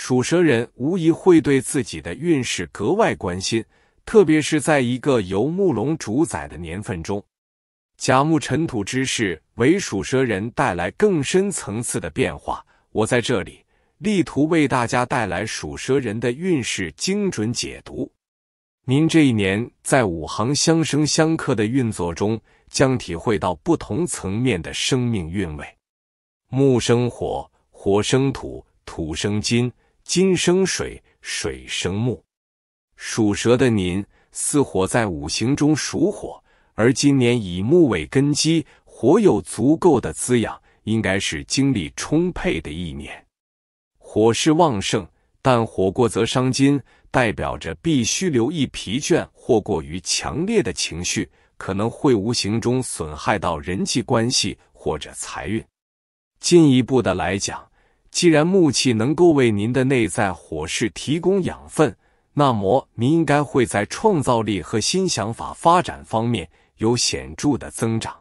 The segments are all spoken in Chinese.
属蛇人无疑会对自己的运势格外关心，特别是在一个由木龙主宰的年份中，甲木尘土之势为属蛇人带来更深层次的变化。我在这里力图为大家带来属蛇人的运势精准解读。您这一年在五行相生相克的运作中，将体会到不同层面的生命韵味：木生火，火生土，土生金。金生水，水生木。属蛇的您，似火在五行中属火，而今年以木为根基，火有足够的滋养，应该是精力充沛的一年。火势旺盛，但火过则伤筋，代表着必须留意疲倦或过于强烈的情绪，可能会无形中损害到人际关系或者财运。进一步的来讲。既然木气能够为您的内在火势提供养分，那么您应该会在创造力和新想法发展方面有显著的增长。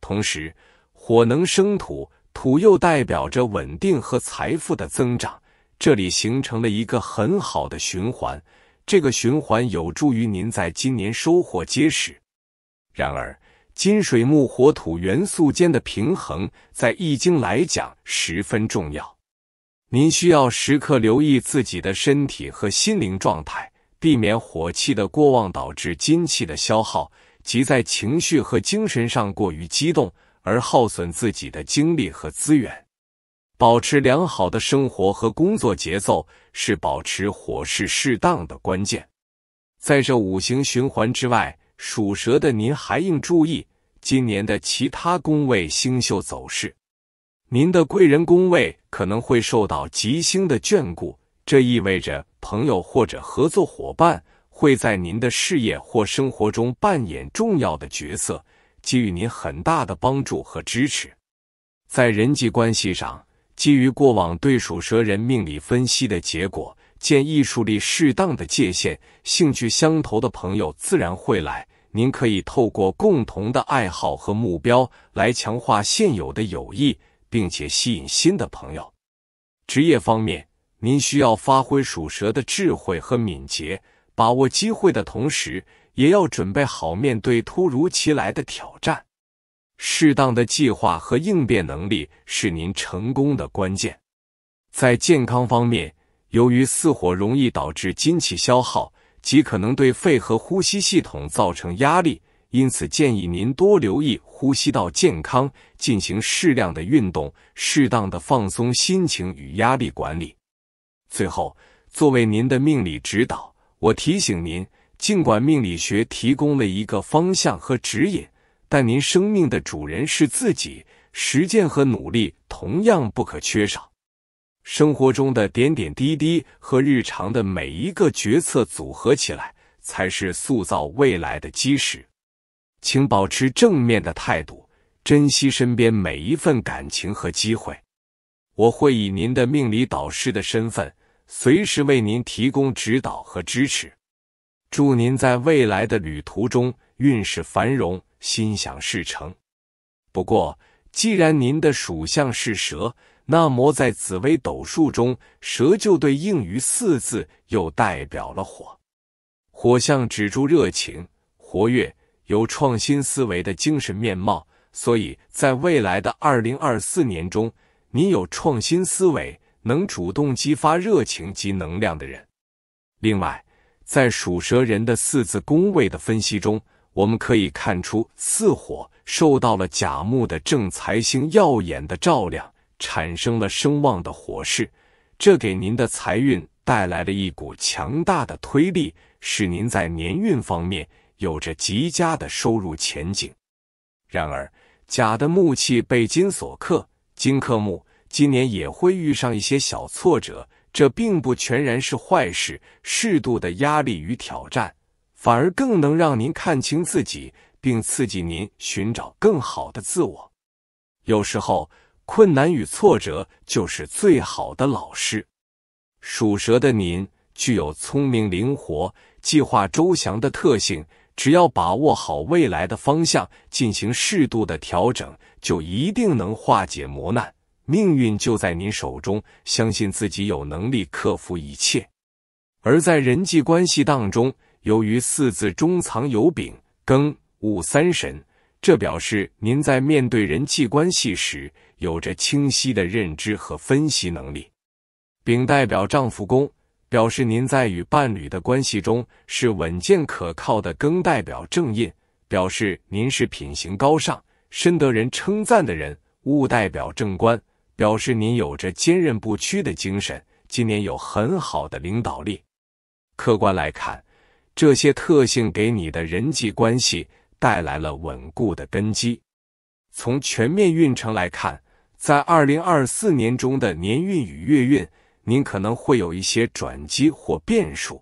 同时，火能生土，土又代表着稳定和财富的增长，这里形成了一个很好的循环。这个循环有助于您在今年收获结实。然而，金水木火土元素间的平衡，在易经来讲十分重要。您需要时刻留意自己的身体和心灵状态，避免火气的过旺导致金气的消耗，及在情绪和精神上过于激动而耗损自己的精力和资源。保持良好的生活和工作节奏，是保持火势适当的关键。在这五行循环之外。属蛇的您还应注意今年的其他宫位星宿走势。您的贵人宫位可能会受到吉星的眷顾，这意味着朋友或者合作伙伴会在您的事业或生活中扮演重要的角色，给予您很大的帮助和支持。在人际关系上，基于过往对属蛇人命理分析的结果，见艺术力适当的界限，兴趣相投的朋友自然会来。您可以透过共同的爱好和目标来强化现有的友谊，并且吸引新的朋友。职业方面，您需要发挥属蛇的智慧和敏捷，把握机会的同时，也要准备好面对突如其来的挑战。适当的计划和应变能力是您成功的关键。在健康方面，由于似火容易导致精气消耗。极可能对肺和呼吸系统造成压力，因此建议您多留意呼吸道健康，进行适量的运动，适当的放松心情与压力管理。最后，作为您的命理指导，我提醒您，尽管命理学提供了一个方向和指引，但您生命的主人是自己，实践和努力同样不可缺少。生活中的点点滴滴和日常的每一个决策组合起来，才是塑造未来的基石。请保持正面的态度，珍惜身边每一份感情和机会。我会以您的命理导师的身份，随时为您提供指导和支持。祝您在未来的旅途中运势繁荣，心想事成。不过，既然您的属相是蛇，那么在紫微斗数中，蛇就对应于四字，又代表了火。火象指住热情、活跃、有创新思维的精神面貌。所以在未来的二零二四年中，你有创新思维，能主动激发热情及能量的人。另外，在属蛇人的四字宫位的分析中，我们可以看出四火。受到了甲木的正财星耀眼的照亮，产生了声望的火势，这给您的财运带来了一股强大的推力，使您在年运方面有着极佳的收入前景。然而，甲的木气被金所克，金克木，今年也会遇上一些小挫折，这并不全然是坏事。适度的压力与挑战，反而更能让您看清自己。并刺激您寻找更好的自我。有时候，困难与挫折就是最好的老师。属蛇的您具有聪明灵活、计划周详的特性，只要把握好未来的方向，进行适度的调整，就一定能化解磨难。命运就在您手中，相信自己有能力克服一切。而在人际关系当中，由于四字中藏有丙庚。戊三神，这表示您在面对人际关系时有着清晰的认知和分析能力。丙代表丈夫宫，表示您在与伴侣的关系中是稳健可靠的。庚代表正印，表示您是品行高尚、深得人称赞的人。戊代表正官，表示您有着坚韧不屈的精神。今年有很好的领导力。客观来看，这些特性给你的人际关系。带来了稳固的根基。从全面运程来看，在二零二四年中的年运与月运，您可能会有一些转机或变数。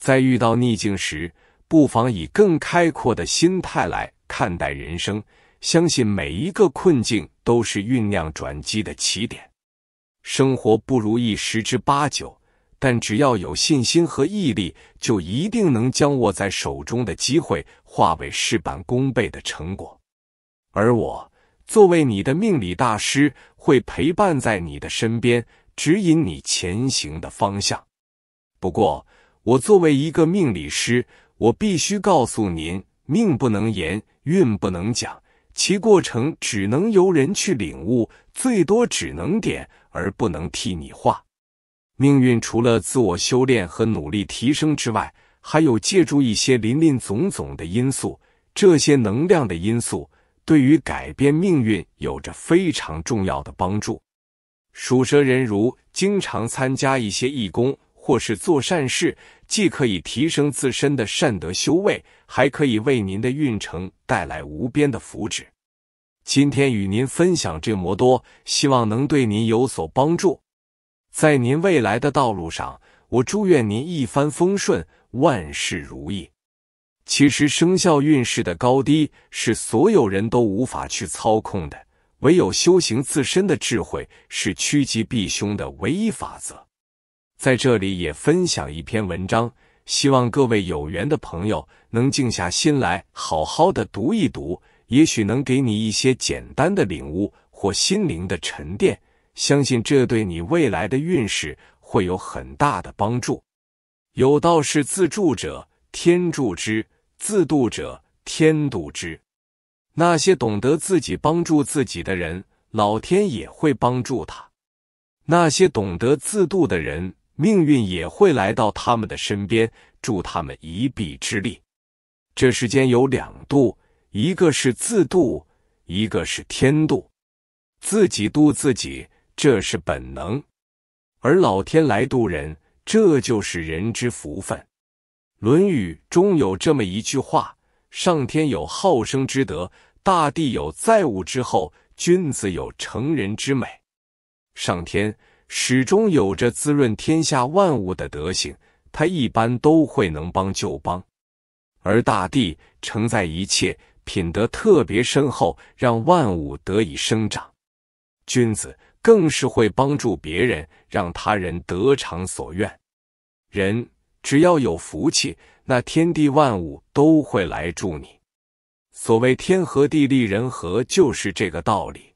在遇到逆境时，不妨以更开阔的心态来看待人生，相信每一个困境都是酝酿转机的起点。生活不如意十之八九。但只要有信心和毅力，就一定能将握在手中的机会化为事半功倍的成果。而我作为你的命理大师，会陪伴在你的身边，指引你前行的方向。不过，我作为一个命理师，我必须告诉您：命不能言，运不能讲，其过程只能由人去领悟，最多只能点，而不能替你画。命运除了自我修炼和努力提升之外，还有借助一些林林总总的因素。这些能量的因素对于改变命运有着非常重要的帮助。属蛇人如经常参加一些义工或是做善事，既可以提升自身的善德修为，还可以为您的运程带来无边的福祉。今天与您分享这么多，希望能对您有所帮助。在您未来的道路上，我祝愿您一帆风顺，万事如意。其实，生肖运势的高低是所有人都无法去操控的，唯有修行自身的智慧是趋吉避凶的唯一法则。在这里也分享一篇文章，希望各位有缘的朋友能静下心来好好的读一读，也许能给你一些简单的领悟或心灵的沉淀。相信这对你未来的运势会有很大的帮助。有道是：自助者天助之，自渡者天渡之。那些懂得自己帮助自己的人，老天也会帮助他；那些懂得自渡的人，命运也会来到他们的身边，助他们一臂之力。这世间有两度，一个是自渡，一个是天渡。自己渡自己。这是本能，而老天来渡人，这就是人之福分。《论语》中有这么一句话：“上天有好生之德，大地有载物之厚，君子有成人之美。”上天始终有着滋润天下万物的德行，他一般都会能帮就帮；而大地承载一切，品德特别深厚，让万物得以生长。君子。更是会帮助别人，让他人得偿所愿。人只要有福气，那天地万物都会来助你。所谓天和地利人和，就是这个道理。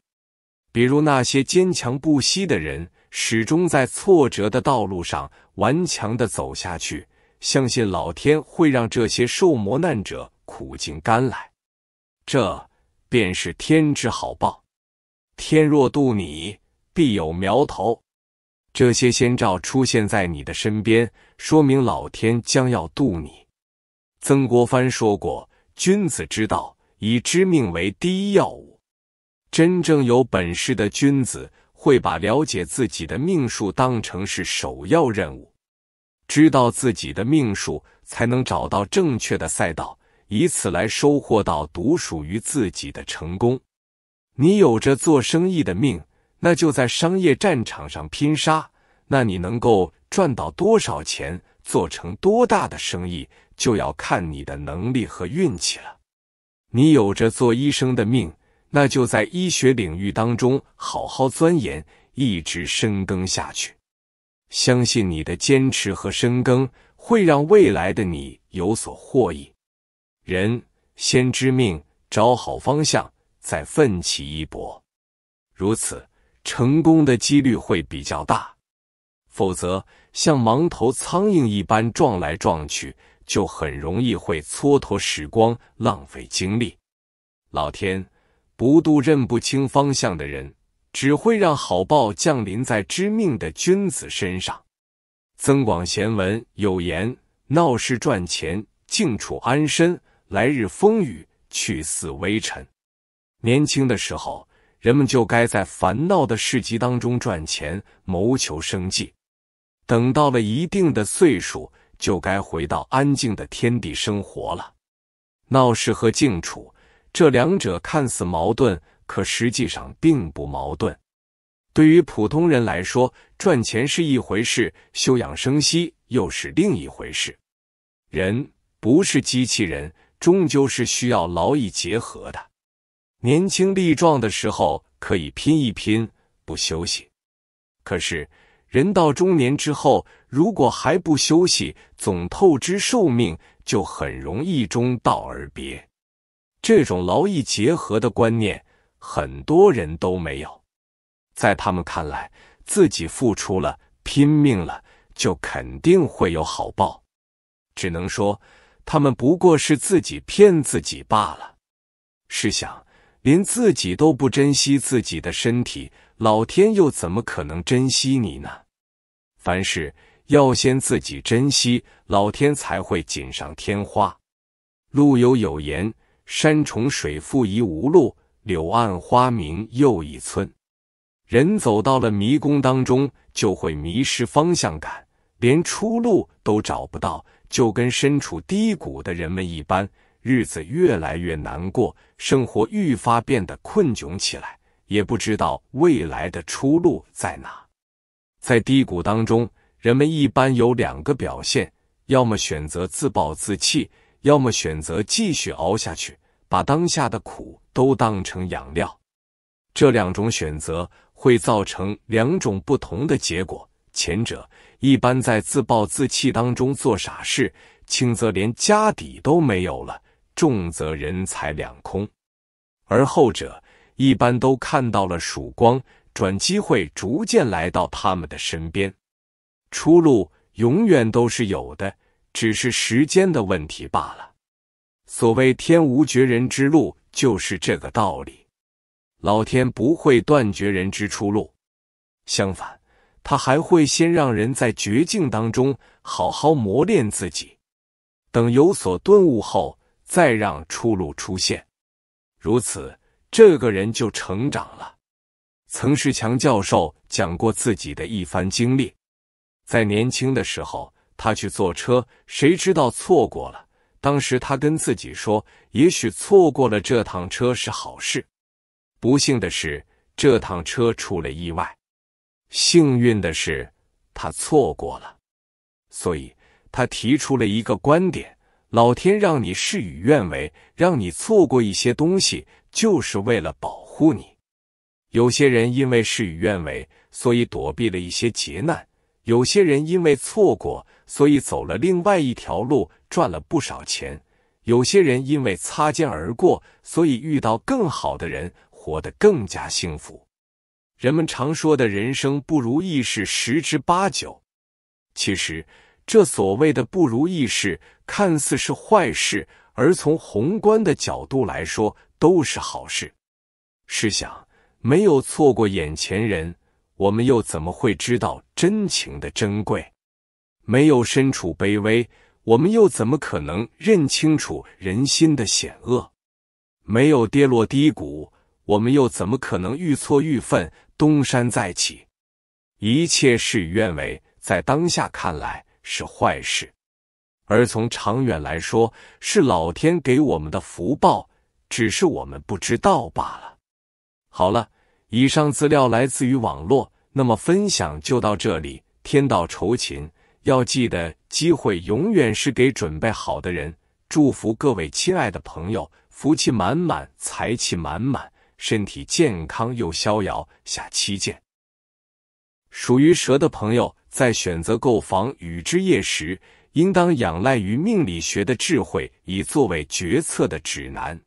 比如那些坚强不息的人，始终在挫折的道路上顽强地走下去，相信老天会让这些受磨难者苦尽甘来。这便是天之好报。天若渡你。必有苗头，这些先兆出现在你的身边，说明老天将要渡你。曾国藩说过：“君子之道，以知命为第一要务。”真正有本事的君子，会把了解自己的命数当成是首要任务。知道自己的命数，才能找到正确的赛道，以此来收获到独属于自己的成功。你有着做生意的命。那就在商业战场上拼杀，那你能够赚到多少钱，做成多大的生意，就要看你的能力和运气了。你有着做医生的命，那就在医学领域当中好好钻研，一直深耕下去。相信你的坚持和深耕会让未来的你有所获益。人先知命，找好方向，再奋起一搏。如此。成功的几率会比较大，否则像盲头苍蝇一般撞来撞去，就很容易会蹉跎时光、浪费精力。老天不渡认不清方向的人，只会让好报降临在知命的君子身上。增广贤文有言：“闹市赚钱，静处安身。来日风雨，去似微尘。”年轻的时候。人们就该在烦恼的市集当中赚钱，谋求生计；等到了一定的岁数，就该回到安静的天地生活了。闹市和静处这两者看似矛盾，可实际上并不矛盾。对于普通人来说，赚钱是一回事，休养生息又是另一回事。人不是机器人，终究是需要劳逸结合的。年轻力壮的时候可以拼一拼，不休息。可是人到中年之后，如果还不休息，总透支寿命，就很容易中道而别。这种劳逸结合的观念，很多人都没有。在他们看来，自己付出了、拼命了，就肯定会有好报。只能说，他们不过是自己骗自己罢了。试想。连自己都不珍惜自己的身体，老天又怎么可能珍惜你呢？凡事要先自己珍惜，老天才会锦上添花。陆游有言：“山重水复疑无路，柳暗花明又一村。”人走到了迷宫当中，就会迷失方向感，连出路都找不到，就跟身处低谷的人们一般。日子越来越难过，生活愈发变得困窘起来，也不知道未来的出路在哪。在低谷当中，人们一般有两个表现：要么选择自暴自弃，要么选择继续熬下去，把当下的苦都当成养料。这两种选择会造成两种不同的结果。前者一般在自暴自弃当中做傻事，轻则连家底都没有了。重则人财两空，而后者一般都看到了曙光，转机会逐渐来到他们的身边，出路永远都是有的，只是时间的问题罢了。所谓“天无绝人之路”，就是这个道理。老天不会断绝人之出路，相反，他还会先让人在绝境当中好好磨练自己，等有所顿悟后。再让出路出现，如此这个人就成长了。曾仕强教授讲过自己的一番经历，在年轻的时候，他去坐车，谁知道错过了。当时他跟自己说，也许错过了这趟车是好事。不幸的是，这趟车出了意外。幸运的是，他错过了。所以他提出了一个观点。老天让你事与愿违，让你错过一些东西，就是为了保护你。有些人因为事与愿违，所以躲避了一些劫难；有些人因为错过，所以走了另外一条路，赚了不少钱；有些人因为擦肩而过，所以遇到更好的人，活得更加幸福。人们常说的人生不如意是十之八九，其实。这所谓的不如意事，看似是坏事，而从宏观的角度来说，都是好事。试想，没有错过眼前人，我们又怎么会知道真情的珍贵？没有身处卑微，我们又怎么可能认清楚人心的险恶？没有跌落低谷，我们又怎么可能愈挫愈奋，东山再起？一切事与愿违，在当下看来。是坏事，而从长远来说，是老天给我们的福报，只是我们不知道罢了。好了，以上资料来自于网络，那么分享就到这里。天道酬勤，要记得机会永远是给准备好的人。祝福各位亲爱的朋友，福气满满，财气满满，身体健康又逍遥。下期见。属于蛇的朋友。在选择购房与置业时，应当仰赖于命理学的智慧，以作为决策的指南。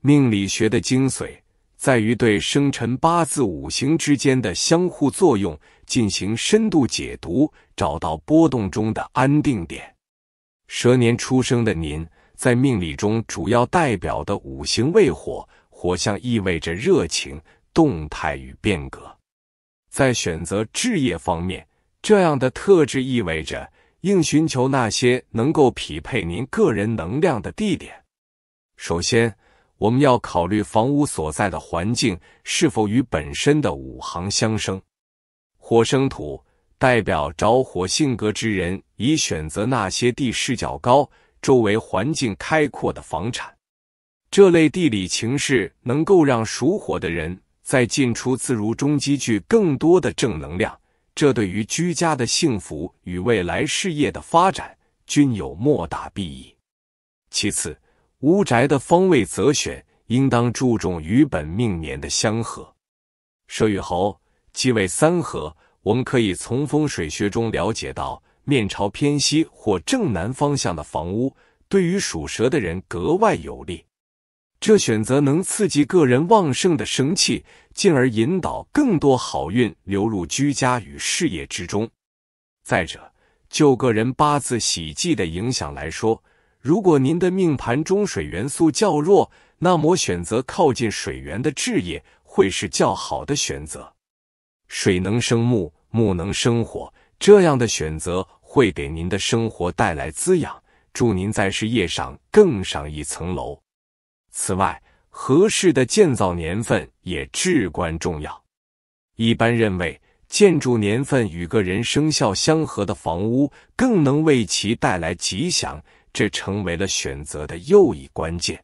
命理学的精髓在于对生辰八字五行之间的相互作用进行深度解读，找到波动中的安定点。蛇年出生的您，在命理中主要代表的五行为火，火象意味着热情、动态与变革。在选择置业方面，这样的特质意味着应寻求那些能够匹配您个人能量的地点。首先，我们要考虑房屋所在的环境是否与本身的五行相生。火生土，代表着火性格之人，以选择那些地势较高、周围环境开阔的房产。这类地理情势能够让属火的人在进出自如中积聚更多的正能量。这对于居家的幸福与未来事业的发展均有莫大裨益。其次，屋宅的方位择选应当注重与本命年的相合。蛇与猴即为三合，我们可以从风水学中了解到，面朝偏西或正南方向的房屋，对于属蛇的人格外有利。这选择能刺激个人旺盛的生气。进而引导更多好运流入居家与事业之中。再者，就个人八字喜忌的影响来说，如果您的命盘中水元素较弱，那么选择靠近水源的置业会是较好的选择。水能生木，木能生火，这样的选择会给您的生活带来滋养，助您在事业上更上一层楼。此外，合适的建造年份也至关重要。一般认为，建筑年份与个人生肖相合的房屋，更能为其带来吉祥，这成为了选择的又一关键。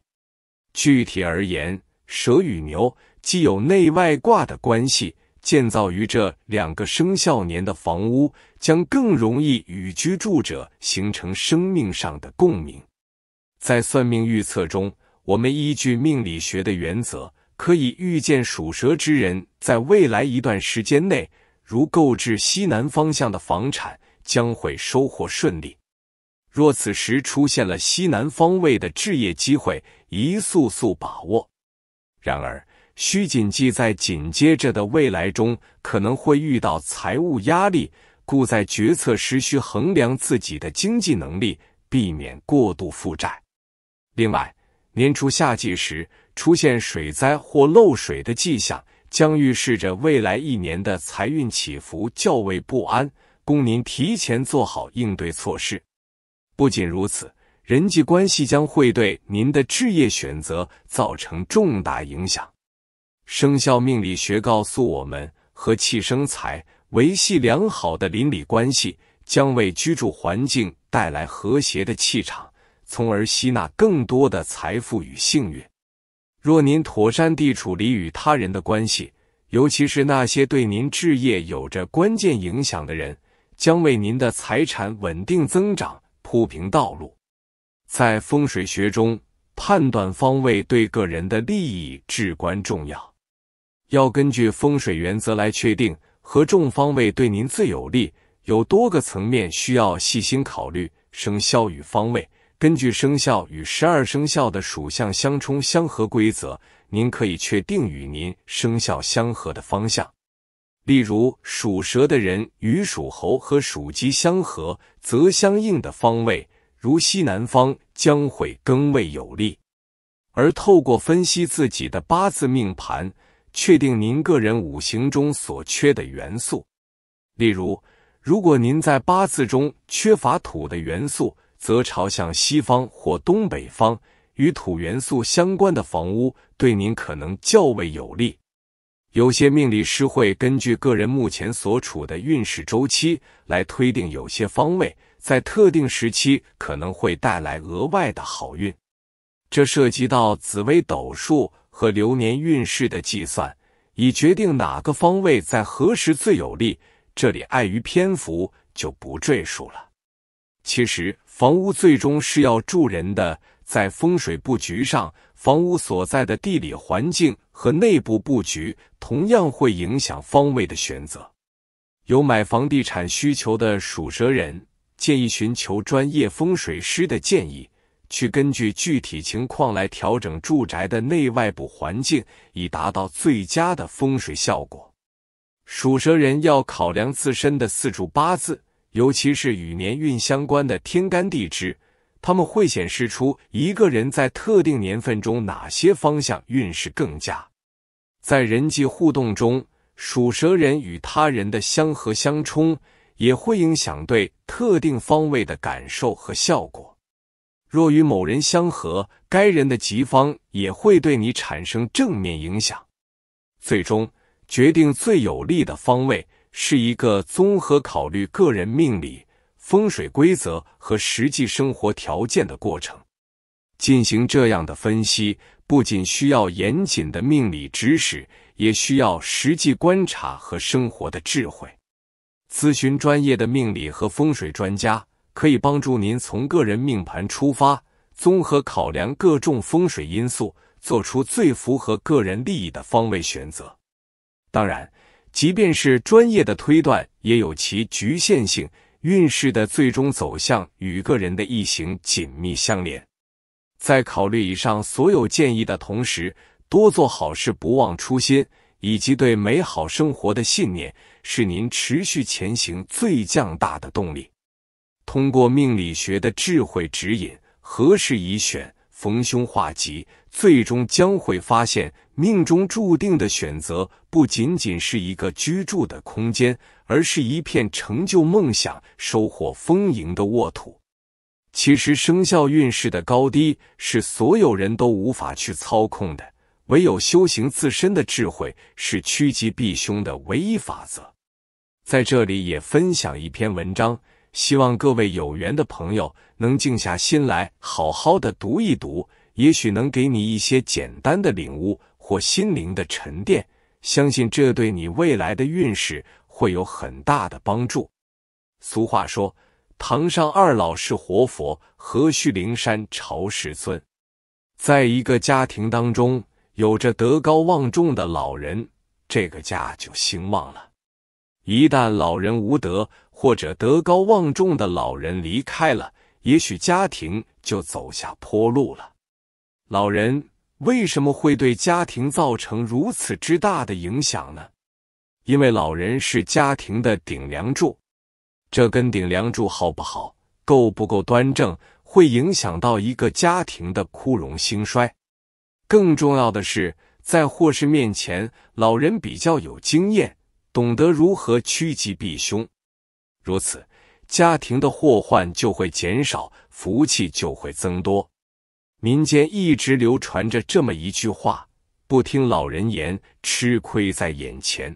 具体而言，蛇与牛既有内外卦的关系，建造于这两个生肖年的房屋，将更容易与居住者形成生命上的共鸣。在算命预测中。我们依据命理学的原则，可以预见属蛇之人在未来一段时间内，如购置西南方向的房产，将会收获顺利。若此时出现了西南方位的置业机会，宜速速把握。然而，需谨记在紧接着的未来中，可能会遇到财务压力，故在决策时需衡量自己的经济能力，避免过度负债。另外，年初夏季时出现水灾或漏水的迹象，将预示着未来一年的财运起伏较为不安，供您提前做好应对措施。不仅如此，人际关系将会对您的置业选择造成重大影响。生肖命理学告诉我们，和气生财，维系良好的邻里关系将为居住环境带来和谐的气场。从而吸纳更多的财富与幸运。若您妥善地处理与他人的关系，尤其是那些对您置业有着关键影响的人，将为您的财产稳定增长铺平道路。在风水学中，判断方位对个人的利益至关重要。要根据风水原则来确定何种方位对您最有利，有多个层面需要细心考虑。生肖与方位。根据生肖与十二生肖的属相相冲相合规则，您可以确定与您生肖相合的方向。例如，属蛇的人与属猴和属鸡相合，则相应的方位如西南方将会更位有利。而透过分析自己的八字命盘，确定您个人五行中所缺的元素。例如，如果您在八字中缺乏土的元素。则朝向西方或东北方，与土元素相关的房屋对您可能较为有利。有些命理师会根据个人目前所处的运势周期来推定，有些方位在特定时期可能会带来额外的好运。这涉及到紫微斗数和流年运势的计算，以决定哪个方位在何时最有利。这里碍于篇幅就不赘述了。其实。房屋最终是要住人的，在风水布局上，房屋所在的地理环境和内部布局同样会影响方位的选择。有买房地产需求的属蛇人，建议寻求专业风水师的建议，去根据具体情况来调整住宅的内外部环境，以达到最佳的风水效果。属蛇人要考量自身的四柱八字。尤其是与年运相关的天干地支，他们会显示出一个人在特定年份中哪些方向运势更佳。在人际互动中，属蛇人与他人的相合相冲也会影响对特定方位的感受和效果。若与某人相合，该人的吉方也会对你产生正面影响，最终决定最有利的方位。是一个综合考虑个人命理、风水规则和实际生活条件的过程。进行这样的分析，不仅需要严谨的命理知识，也需要实际观察和生活的智慧。咨询专业的命理和风水专家，可以帮助您从个人命盘出发，综合考量各种风水因素，做出最符合个人利益的方位选择。当然。即便是专业的推断，也有其局限性。运势的最终走向与个人的异行紧密相连。在考虑以上所有建议的同时，多做好事，不忘初心，以及对美好生活的信念，是您持续前行最强大的动力。通过命理学的智慧指引，合适宜选，逢凶化吉。最终将会发现，命中注定的选择不仅仅是一个居住的空间，而是一片成就梦想、收获丰盈的沃土。其实，生肖运势的高低是所有人都无法去操控的，唯有修行自身的智慧是趋吉避凶的唯一法则。在这里也分享一篇文章，希望各位有缘的朋友能静下心来，好好的读一读。也许能给你一些简单的领悟或心灵的沉淀，相信这对你未来的运势会有很大的帮助。俗话说：“堂上二老是活佛，何须灵山朝世尊。”在一个家庭当中，有着德高望重的老人，这个家就兴旺了。一旦老人无德，或者德高望重的老人离开了，也许家庭就走下坡路了。老人为什么会对家庭造成如此之大的影响呢？因为老人是家庭的顶梁柱，这根顶梁柱好不好、够不够端正，会影响到一个家庭的枯荣兴衰。更重要的是，在祸事面前，老人比较有经验，懂得如何趋吉避凶。如此，家庭的祸患就会减少，福气就会增多。民间一直流传着这么一句话：“不听老人言，吃亏在眼前。”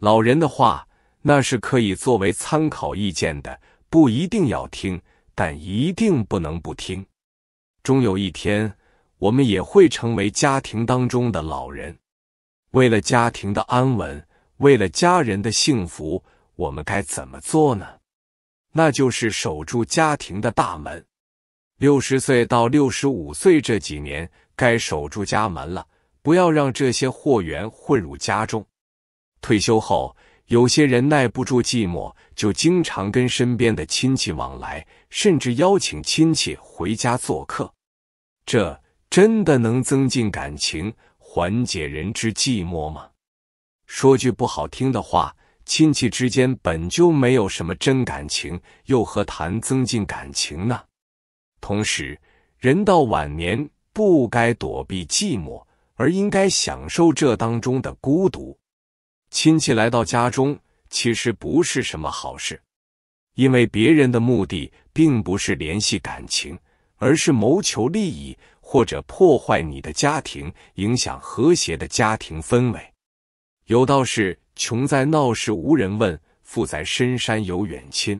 老人的话那是可以作为参考意见的，不一定要听，但一定不能不听。终有一天，我们也会成为家庭当中的老人。为了家庭的安稳，为了家人的幸福，我们该怎么做呢？那就是守住家庭的大门。六十岁到六十五岁这几年，该守住家门了，不要让这些货源混入家中。退休后，有些人耐不住寂寞，就经常跟身边的亲戚往来，甚至邀请亲戚回家做客。这真的能增进感情，缓解人之寂寞吗？说句不好听的话，亲戚之间本就没有什么真感情，又何谈增进感情呢？同时，人到晚年不该躲避寂寞，而应该享受这当中的孤独。亲戚来到家中，其实不是什么好事，因为别人的目的并不是联系感情，而是谋求利益或者破坏你的家庭，影响和谐的家庭氛围。有道是：穷在闹市无人问，富在深山有远亲。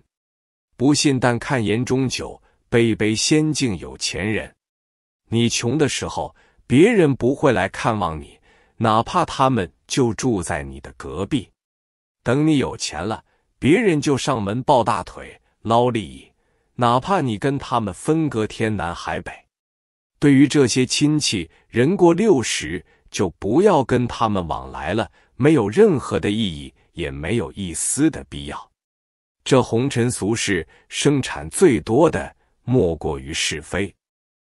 不信，但看言中酒。杯杯仙境有钱人，你穷的时候，别人不会来看望你，哪怕他们就住在你的隔壁；等你有钱了，别人就上门抱大腿捞利益，哪怕你跟他们分隔天南海北。对于这些亲戚，人过六十就不要跟他们往来了，没有任何的意义，也没有一丝的必要。这红尘俗世，生产最多的。莫过于是非，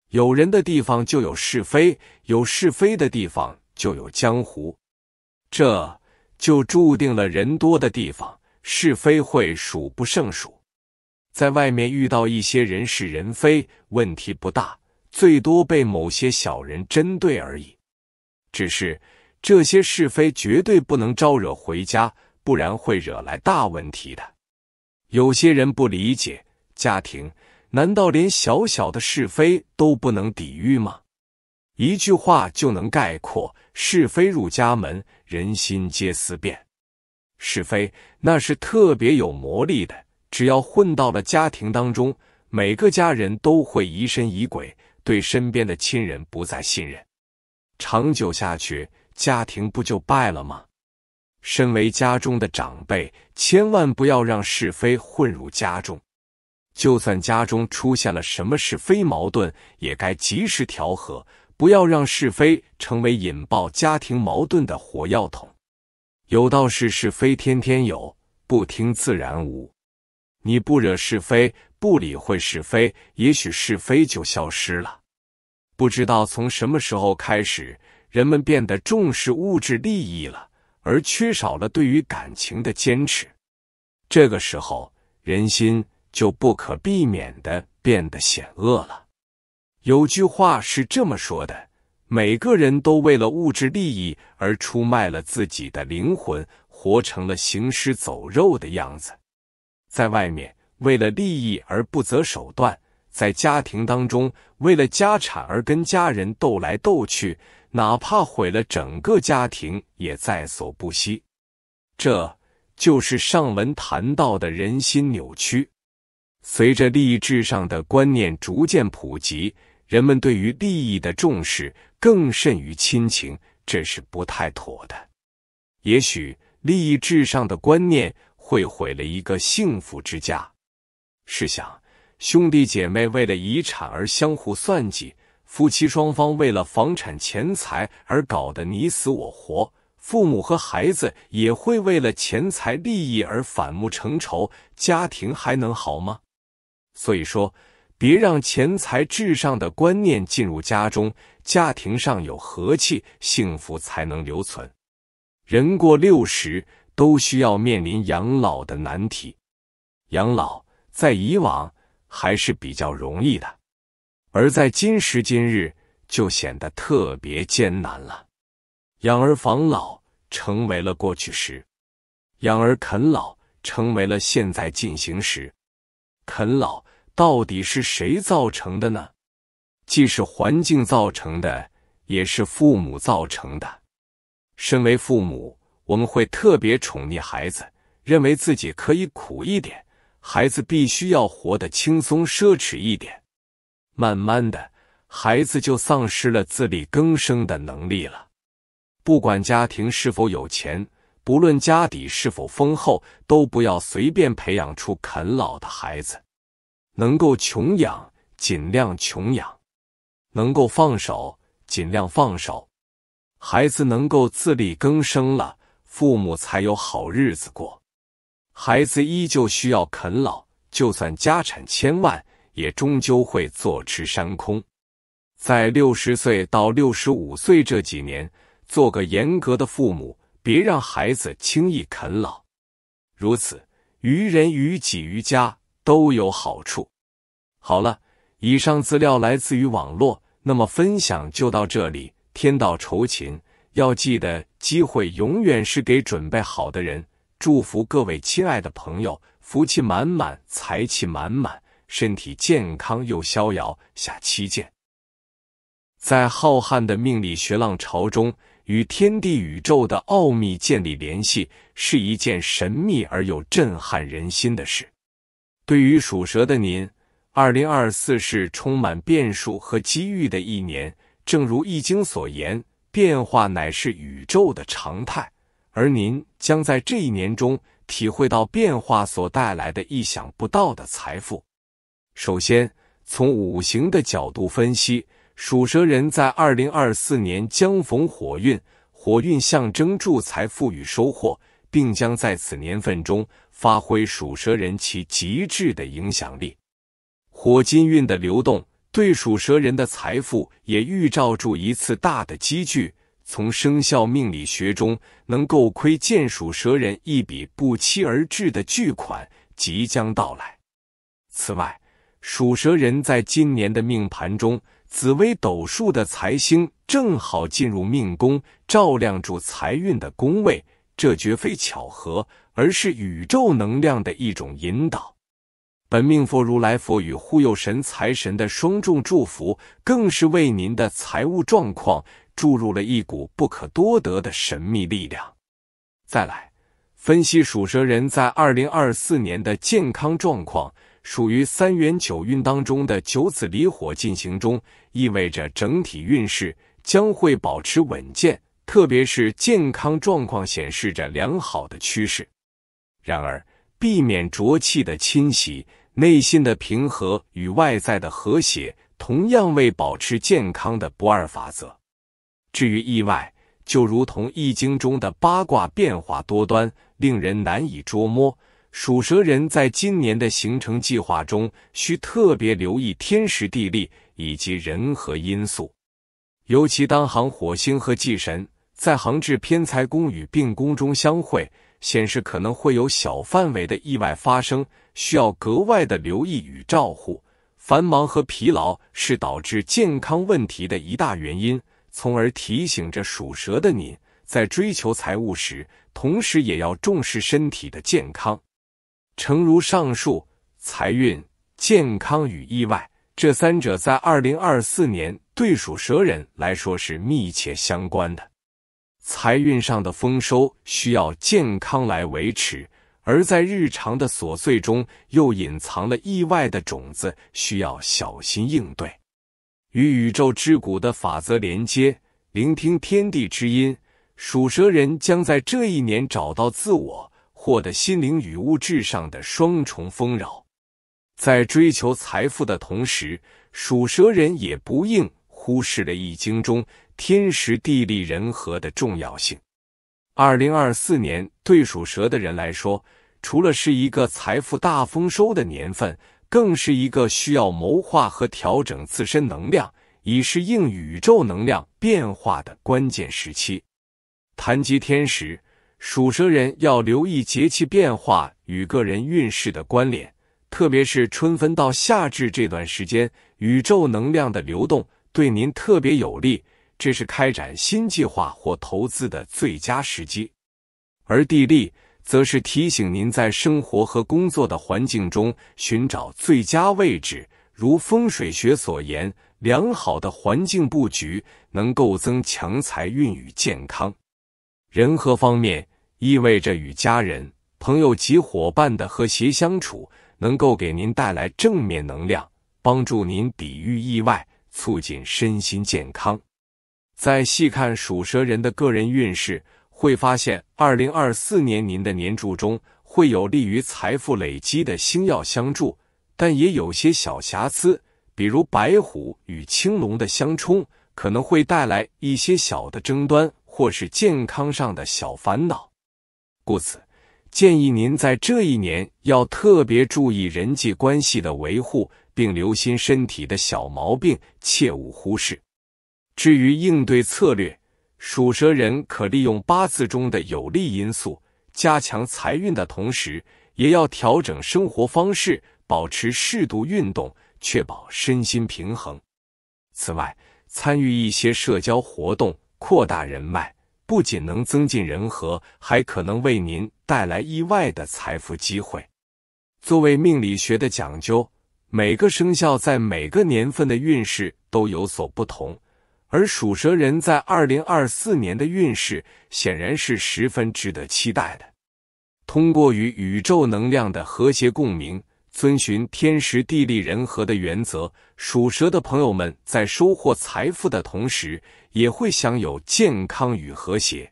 有人的地方就有是非，有是非的地方就有江湖，这就注定了人多的地方是非会数不胜数。在外面遇到一些人是人非，问题不大，最多被某些小人针对而已。只是这些是非绝对不能招惹回家，不然会惹来大问题的。有些人不理解家庭。难道连小小的是非都不能抵御吗？一句话就能概括：是非入家门，人心皆思变。是非那是特别有魔力的，只要混到了家庭当中，每个家人都会疑神疑鬼，对身边的亲人不再信任。长久下去，家庭不就败了吗？身为家中的长辈，千万不要让是非混入家中。就算家中出现了什么是非矛盾，也该及时调和，不要让是非成为引爆家庭矛盾的火药桶。有道是：是非天天有，不听自然无。你不惹是非，不理会是非，也许是非就消失了。不知道从什么时候开始，人们变得重视物质利益了，而缺少了对于感情的坚持。这个时候，人心。就不可避免的变得险恶了。有句话是这么说的：每个人都为了物质利益而出卖了自己的灵魂，活成了行尸走肉的样子。在外面为了利益而不择手段，在家庭当中为了家产而跟家人斗来斗去，哪怕毁了整个家庭也在所不惜。这就是上文谈到的人心扭曲。随着利益至上的观念逐渐普及，人们对于利益的重视更甚于亲情，这是不太妥的。也许利益至上的观念会毁了一个幸福之家。试想，兄弟姐妹为了遗产而相互算计，夫妻双方为了房产钱财而搞得你死我活，父母和孩子也会为了钱财利益而反目成仇，家庭还能好吗？所以说，别让钱财至上的观念进入家中，家庭上有和气，幸福才能留存。人过六十，都需要面临养老的难题。养老在以往还是比较容易的，而在今时今日就显得特别艰难了。养儿防老成为了过去时，养儿啃老成为了现在进行时，啃老。到底是谁造成的呢？既是环境造成的，也是父母造成的。身为父母，我们会特别宠溺孩子，认为自己可以苦一点，孩子必须要活得轻松奢侈一点。慢慢的，孩子就丧失了自力更生的能力了。不管家庭是否有钱，不论家底是否丰厚，都不要随便培养出啃老的孩子。能够穷养，尽量穷养；能够放手，尽量放手。孩子能够自力更生了，父母才有好日子过。孩子依旧需要啃老，就算家产千万，也终究会坐吃山空。在六十岁到六十五岁这几年，做个严格的父母，别让孩子轻易啃老，如此于人于己于家。都有好处。好了，以上资料来自于网络，那么分享就到这里。天道酬勤，要记得机会永远是给准备好的人。祝福各位亲爱的朋友，福气满满，财气满满，身体健康又逍遥。下期见。在浩瀚的命理学浪潮中，与天地宇宙的奥秘建立联系，是一件神秘而又震撼人心的事。对于属蛇的您，二零二四是充满变数和机遇的一年。正如《易经》所言，变化乃是宇宙的常态，而您将在这一年中体会到变化所带来的意想不到的财富。首先，从五行的角度分析，属蛇人在二零二四年将逢火运，火运象征助财富与收获，并将在此年份中。发挥属蛇人其极致的影响力，火金运的流动对属蛇人的财富也预兆住一次大的积聚。从生肖命理学中，能够窥见属蛇人一笔不期而至的巨款即将到来。此外，属蛇人在今年的命盘中，紫微斗数的财星正好进入命宫，照亮住财运的宫位，这绝非巧合。而是宇宙能量的一种引导，本命佛如来佛与护佑神财神的双重祝福，更是为您的财务状况注入了一股不可多得的神秘力量。再来分析属蛇人在二零二四年的健康状况，属于三元九运当中的九子离火进行中，意味着整体运势将会保持稳健，特别是健康状况显示着良好的趋势。然而，避免浊气的侵袭，内心的平和与外在的和谐，同样为保持健康的不二法则。至于意外，就如同《易经》中的八卦，变化多端，令人难以捉摸。属蛇人在今年的行程计划中，需特别留意天时地利以及人和因素，尤其当行火星和忌神在行至偏财宫与病宫中相会。显示可能会有小范围的意外发生，需要格外的留意与照护。繁忙和疲劳是导致健康问题的一大原因，从而提醒着属蛇的您，在追求财务时，同时也要重视身体的健康。诚如上述，财运、健康与意外这三者在二零二四年对属蛇人来说是密切相关的。财运上的丰收需要健康来维持，而在日常的琐碎中又隐藏了意外的种子，需要小心应对。与宇宙之谷的法则连接，聆听天地之音，属蛇人将在这一年找到自我，获得心灵与物质上的双重丰饶。在追求财富的同时，属蛇人也不应。忽视了《易经》中“天时地利人和”的重要性。二零二四年对属蛇的人来说，除了是一个财富大丰收的年份，更是一个需要谋划和调整自身能量，以适应宇宙能量变化的关键时期。谈及天时，属蛇人要留意节气变化与个人运势的关联，特别是春分到夏至这段时间，宇宙能量的流动。对您特别有利，这是开展新计划或投资的最佳时机。而地利则是提醒您在生活和工作的环境中寻找最佳位置，如风水学所言，良好的环境布局能够增强财运与健康。人和方面意味着与家人、朋友及伙伴的和谐相处能够给您带来正面能量，帮助您抵御意外。促进身心健康。再细看属蛇人的个人运势，会发现，二零二四年您的年柱中会有利于财富累积的星耀相助，但也有些小瑕疵，比如白虎与青龙的相冲，可能会带来一些小的争端或是健康上的小烦恼。故此，建议您在这一年要特别注意人际关系的维护。并留心身体的小毛病，切勿忽视。至于应对策略，属蛇人可利用八字中的有利因素，加强财运的同时，也要调整生活方式，保持适度运动，确保身心平衡。此外，参与一些社交活动，扩大人脉，不仅能增进人和，还可能为您带来意外的财富机会。作为命理学的讲究。每个生肖在每个年份的运势都有所不同，而属蛇人在二零二四年的运势显然是十分值得期待的。通过与宇宙能量的和谐共鸣，遵循天时地利人和的原则，属蛇的朋友们在收获财富的同时，也会享有健康与和谐。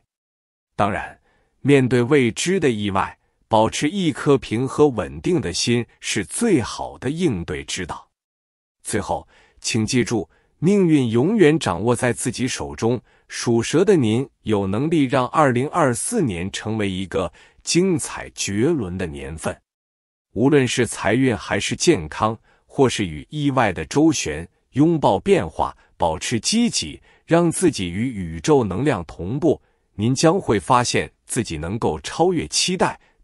当然，面对未知的意外。保持一颗平和稳定的心是最好的应对之道。最后，请记住，命运永远掌握在自己手中。属蛇的您有能力让2024年成为一个精彩绝伦的年份。无论是财运还是健康，或是与意外的周旋，拥抱变化，保持积极，让自己与宇宙能量同步，您将会发现自己能够超越期待。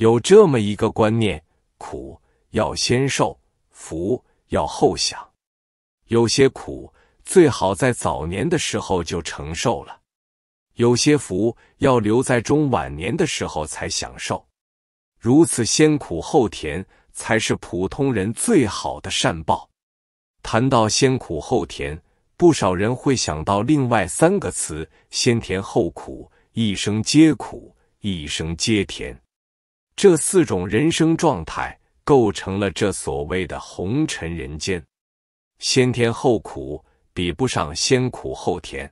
有这么一个观念：苦要先受，福要后享。有些苦最好在早年的时候就承受了，有些福要留在中晚年的时候才享受。如此先苦后甜，才是普通人最好的善报。谈到先苦后甜，不少人会想到另外三个词：先甜后苦，一生皆苦，一生皆甜。这四种人生状态构成了这所谓的红尘人间。先天后苦比不上先苦后甜。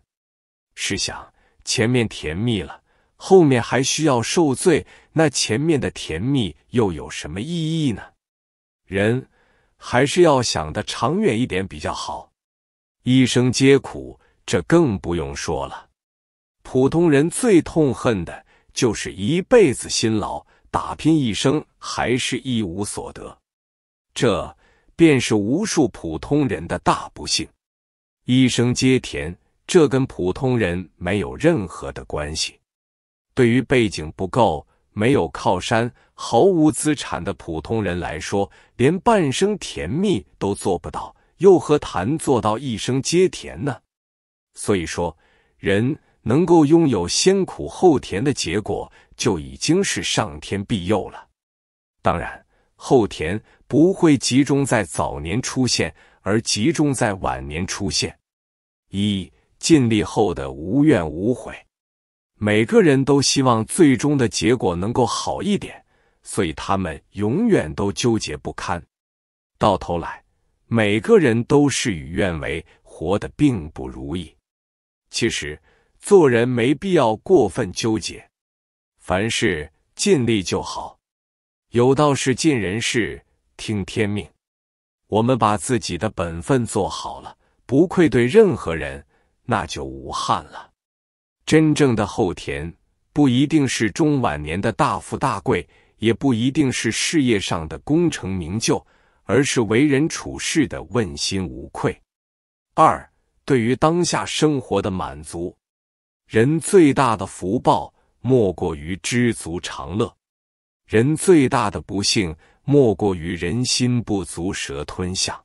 试想，前面甜蜜了，后面还需要受罪，那前面的甜蜜又有什么意义呢？人还是要想的长远一点比较好。一生皆苦，这更不用说了。普通人最痛恨的就是一辈子辛劳。打拼一生还是一无所得，这便是无数普通人的大不幸。一生皆甜，这跟普通人没有任何的关系。对于背景不够、没有靠山、毫无资产的普通人来说，连半生甜蜜都做不到，又何谈做到一生皆甜呢？所以说，人能够拥有先苦后甜的结果。就已经是上天庇佑了。当然，后天不会集中在早年出现，而集中在晚年出现。一尽力后的无怨无悔，每个人都希望最终的结果能够好一点，所以他们永远都纠结不堪。到头来，每个人都事与愿违，活得并不如意。其实，做人没必要过分纠结。凡事尽力就好，有道是尽人事听天命。我们把自己的本分做好了，不愧对任何人，那就无憾了。真正的后天，不一定是中晚年的大富大贵，也不一定是事业上的功成名就，而是为人处事的问心无愧。二，对于当下生活的满足，人最大的福报。莫过于知足常乐。人最大的不幸，莫过于人心不足蛇吞象。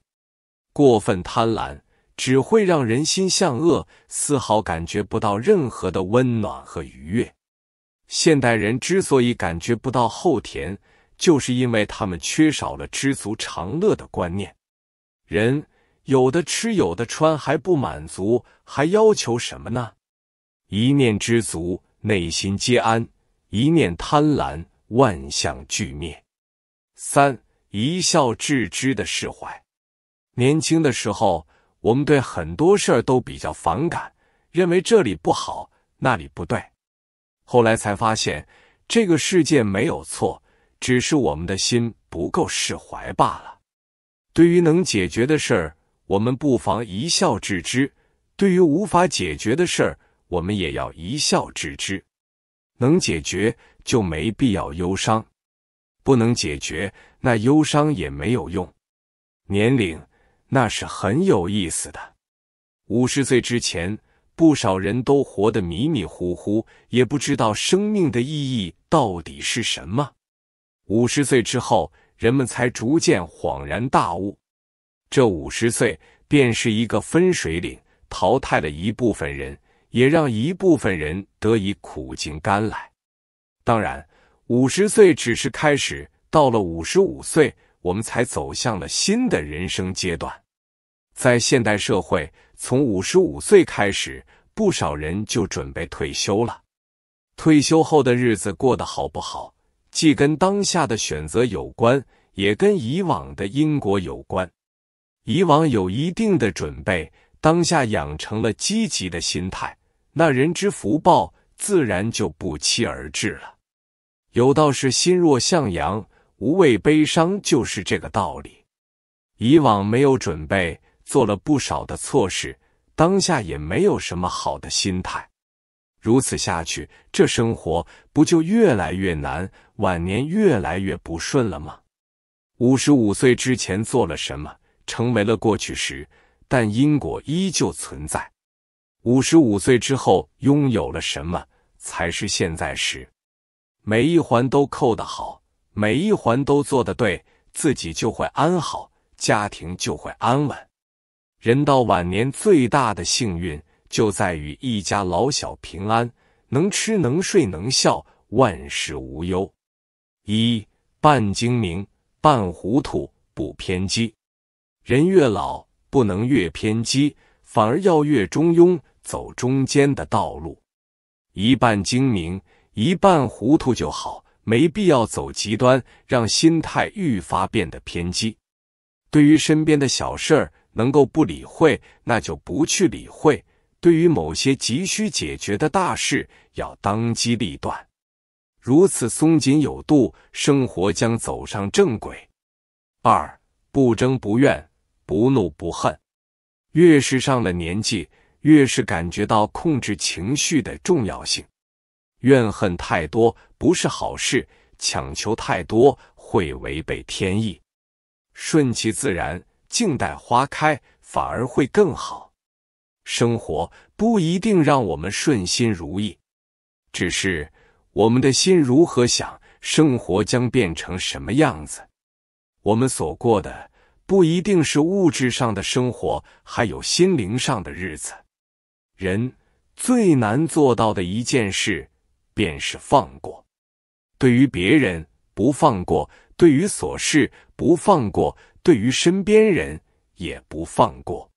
过分贪婪，只会让人心向恶，丝毫感觉不到任何的温暖和愉悦。现代人之所以感觉不到后甜，就是因为他们缺少了知足常乐的观念。人有的吃有的穿还不满足，还要求什么呢？一念知足。内心皆安，一念贪婪，万象俱灭。三，一笑置之的释怀。年轻的时候，我们对很多事儿都比较反感，认为这里不好，那里不对。后来才发现，这个世界没有错，只是我们的心不够释怀罢了。对于能解决的事儿，我们不妨一笑置之；对于无法解决的事儿，我们也要一笑置之，能解决就没必要忧伤；不能解决，那忧伤也没有用。年龄那是很有意思的。五十岁之前，不少人都活得迷迷糊糊，也不知道生命的意义到底是什么。五十岁之后，人们才逐渐恍然大悟。这五十岁便是一个分水岭，淘汰了一部分人。也让一部分人得以苦尽甘来。当然，五十岁只是开始，到了五十五岁，我们才走向了新的人生阶段。在现代社会，从五十五岁开始，不少人就准备退休了。退休后的日子过得好不好，既跟当下的选择有关，也跟以往的因果有关。以往有一定的准备，当下养成了积极的心态。那人之福报自然就不期而至了。有道是“心若向阳，无畏悲伤”，就是这个道理。以往没有准备，做了不少的错事，当下也没有什么好的心态。如此下去，这生活不就越来越难，晚年越来越不顺了吗？五十五岁之前做了什么，成为了过去时，但因果依旧存在。五十五岁之后拥有了什么才是现在时？每一环都扣得好，每一环都做得对，自己就会安好，家庭就会安稳。人到晚年最大的幸运就在于一家老小平安，能吃能睡能笑，万事无忧。一半精明，半糊涂，不偏激。人越老，不能越偏激，反而要越中庸。走中间的道路，一半精明，一半糊涂就好，没必要走极端，让心态愈发变得偏激。对于身边的小事儿，能够不理会，那就不去理会；对于某些急需解决的大事，要当机立断。如此松紧有度，生活将走上正轨。二不争不怨，不怒不恨，越是上了年纪。越是感觉到控制情绪的重要性，怨恨太多不是好事，强求太多会违背天意。顺其自然，静待花开，反而会更好。生活不一定让我们顺心如意，只是我们的心如何想，生活将变成什么样子。我们所过的不一定是物质上的生活，还有心灵上的日子。人最难做到的一件事，便是放过。对于别人不放过，对于琐事不放过，对于身边人也不放过，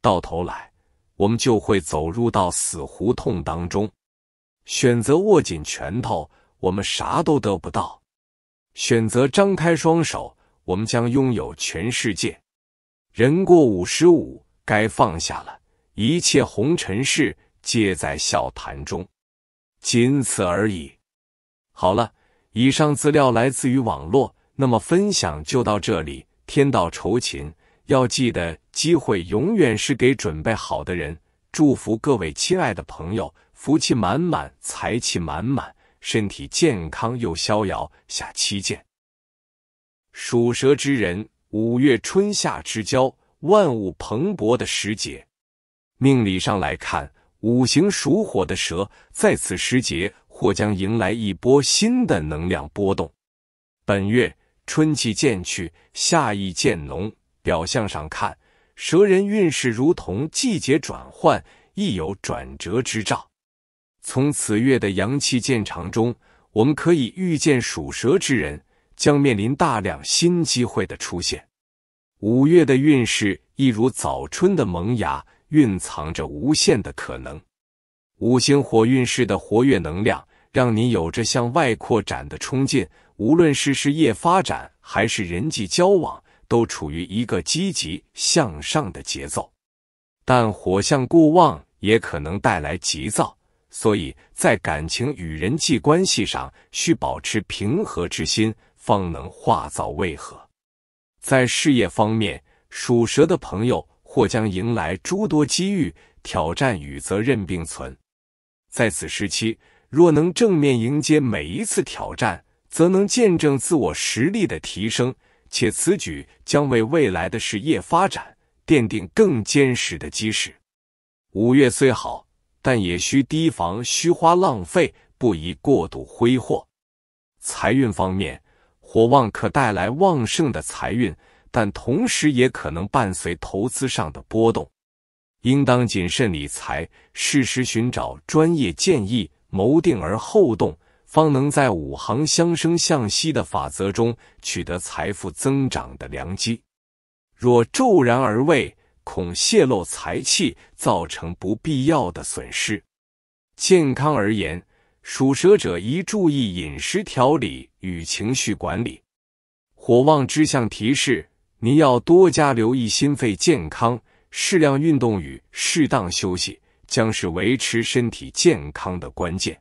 到头来我们就会走入到死胡同当中。选择握紧拳头，我们啥都得不到；选择张开双手，我们将拥有全世界。人过五十五，该放下了。一切红尘事，皆在笑谈中，仅此而已。好了，以上资料来自于网络，那么分享就到这里。天道酬勤，要记得，机会永远是给准备好的人。祝福各位亲爱的朋友，福气满满，财气满满，身体健康又逍遥。下期见。属蛇之人，五月春夏之交，万物蓬勃的时节。命理上来看，五行属火的蛇在此时节或将迎来一波新的能量波动。本月春气渐去，夏意渐浓，表象上看，蛇人运势如同季节转换，亦有转折之兆。从此月的阳气渐长中，我们可以预见属蛇之人将面临大量新机会的出现。五月的运势一如早春的萌芽。蕴藏着无限的可能。五星火运势的活跃能量，让你有着向外扩展的冲劲。无论是事业发展还是人际交往，都处于一个积极向上的节奏。但火象过旺也可能带来急躁，所以在感情与人际关系上需保持平和之心，方能化燥为和。在事业方面，属蛇的朋友。或将迎来诸多机遇、挑战与责任并存。在此时期，若能正面迎接每一次挑战，则能见证自我实力的提升，且此举将为未来的事业发展奠定更坚实的基石。五月虽好，但也需提防虚花浪费，不宜过度挥霍。财运方面，火旺可带来旺盛的财运。但同时也可能伴随投资上的波动，应当谨慎理财，适时寻找专业建议，谋定而后动，方能在五行相生相息的法则中取得财富增长的良机。若骤然而为，恐泄露财气，造成不必要的损失。健康而言，属蛇者宜注意饮食调理与情绪管理。火旺之象提示。您要多加留意心肺健康，适量运动与适当休息将是维持身体健康的关键。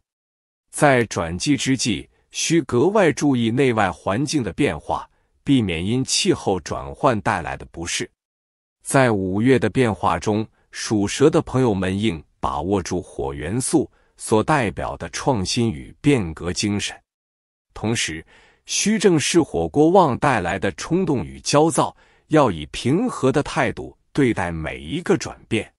在转季之际，需格外注意内外环境的变化，避免因气候转换带来的不适。在五月的变化中，属蛇的朋友们应把握住火元素所代表的创新与变革精神，同时。虚正是火锅旺带来的冲动与焦躁，要以平和的态度对待每一个转变。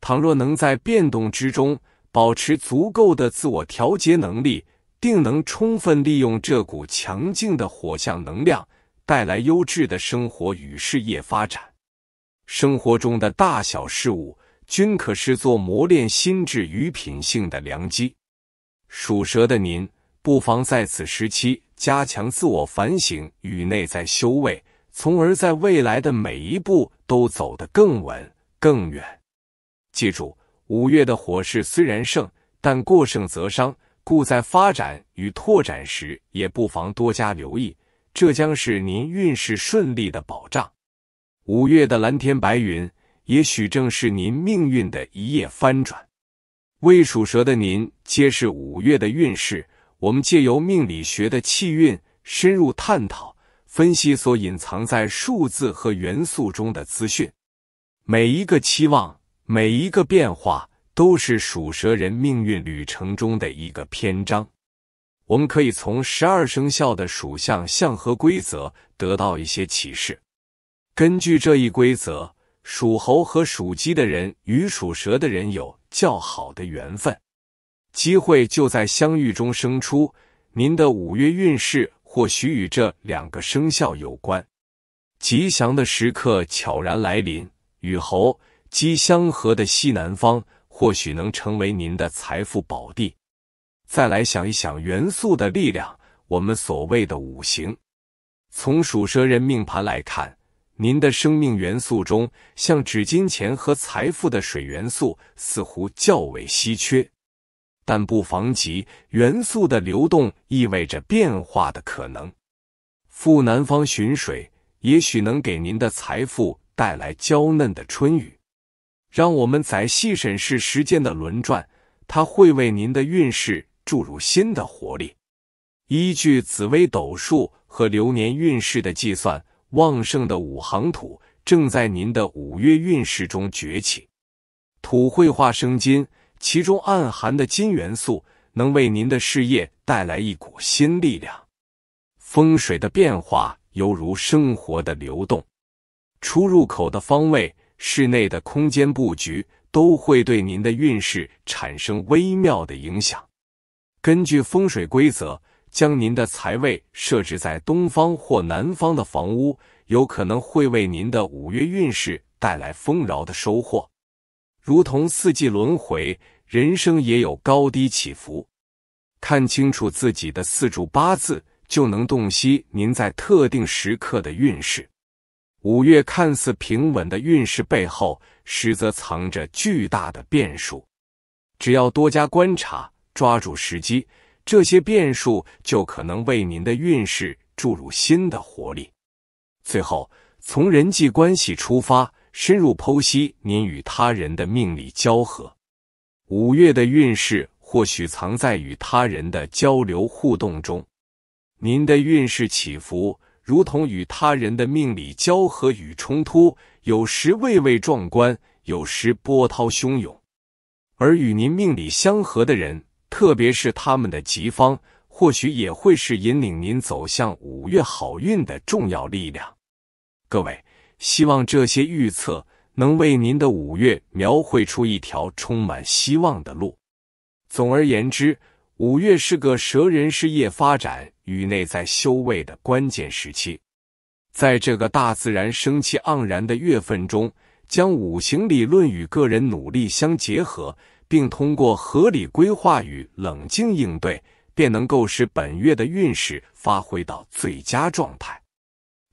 倘若能在变动之中保持足够的自我调节能力，定能充分利用这股强劲的火象能量，带来优质的生活与事业发展。生活中的大小事物，均可视作磨练心智与品性的良机。属蛇的您，不妨在此时期。加强自我反省与内在修为，从而在未来的每一步都走得更稳、更远。记住，五月的火势虽然盛，但过盛则伤，故在发展与拓展时也不妨多加留意。这将是您运势顺利的保障。五月的蓝天白云，也许正是您命运的一夜翻转。未属蛇的您，皆是五月的运势。我们借由命理学的气运，深入探讨、分析所隐藏在数字和元素中的资讯。每一个期望，每一个变化，都是属蛇人命运旅程中的一个篇章。我们可以从十二生肖的属相相合规则得到一些启示。根据这一规则，属猴和属鸡的人与属蛇的人有较好的缘分。机会就在相遇中生出。您的五月运势或许与这两个生肖有关。吉祥的时刻悄然来临。雨猴鸡相合的西南方，或许能成为您的财富宝地。再来想一想元素的力量，我们所谓的五行。从属蛇人命盘来看，您的生命元素中，像指金钱和财富的水元素似乎较为稀缺。但不妨及元素的流动意味着变化的可能。赴南方寻水，也许能给您的财富带来娇嫩的春雨。让我们仔细审视时间的轮转，它会为您的运势注入新的活力。依据紫微斗数和流年运势的计算，旺盛的五行土正在您的五月运势中崛起。土会化生金。其中暗含的金元素，能为您的事业带来一股新力量。风水的变化犹如生活的流动，出入口的方位、室内的空间布局，都会对您的运势产生微妙的影响。根据风水规则，将您的财位设置在东方或南方的房屋，有可能会为您的五月运势带来丰饶的收获。如同四季轮回。人生也有高低起伏，看清楚自己的四柱八字，就能洞悉您在特定时刻的运势。五月看似平稳的运势背后，实则藏着巨大的变数。只要多加观察，抓住时机，这些变数就可能为您的运势注入新的活力。最后，从人际关系出发，深入剖析您与他人的命理交合。五月的运势或许藏在与他人的交流互动中。您的运势起伏如同与他人的命理交合与冲突，有时蔚蔚壮观，有时波涛汹涌。而与您命理相合的人，特别是他们的吉方，或许也会是引领您走向五月好运的重要力量。各位，希望这些预测。能为您的五月描绘出一条充满希望的路。总而言之，五月是个蛇人事业发展与内在修为的关键时期。在这个大自然生气盎然的月份中，将五行理论与个人努力相结合，并通过合理规划与冷静应对，便能够使本月的运势发挥到最佳状态。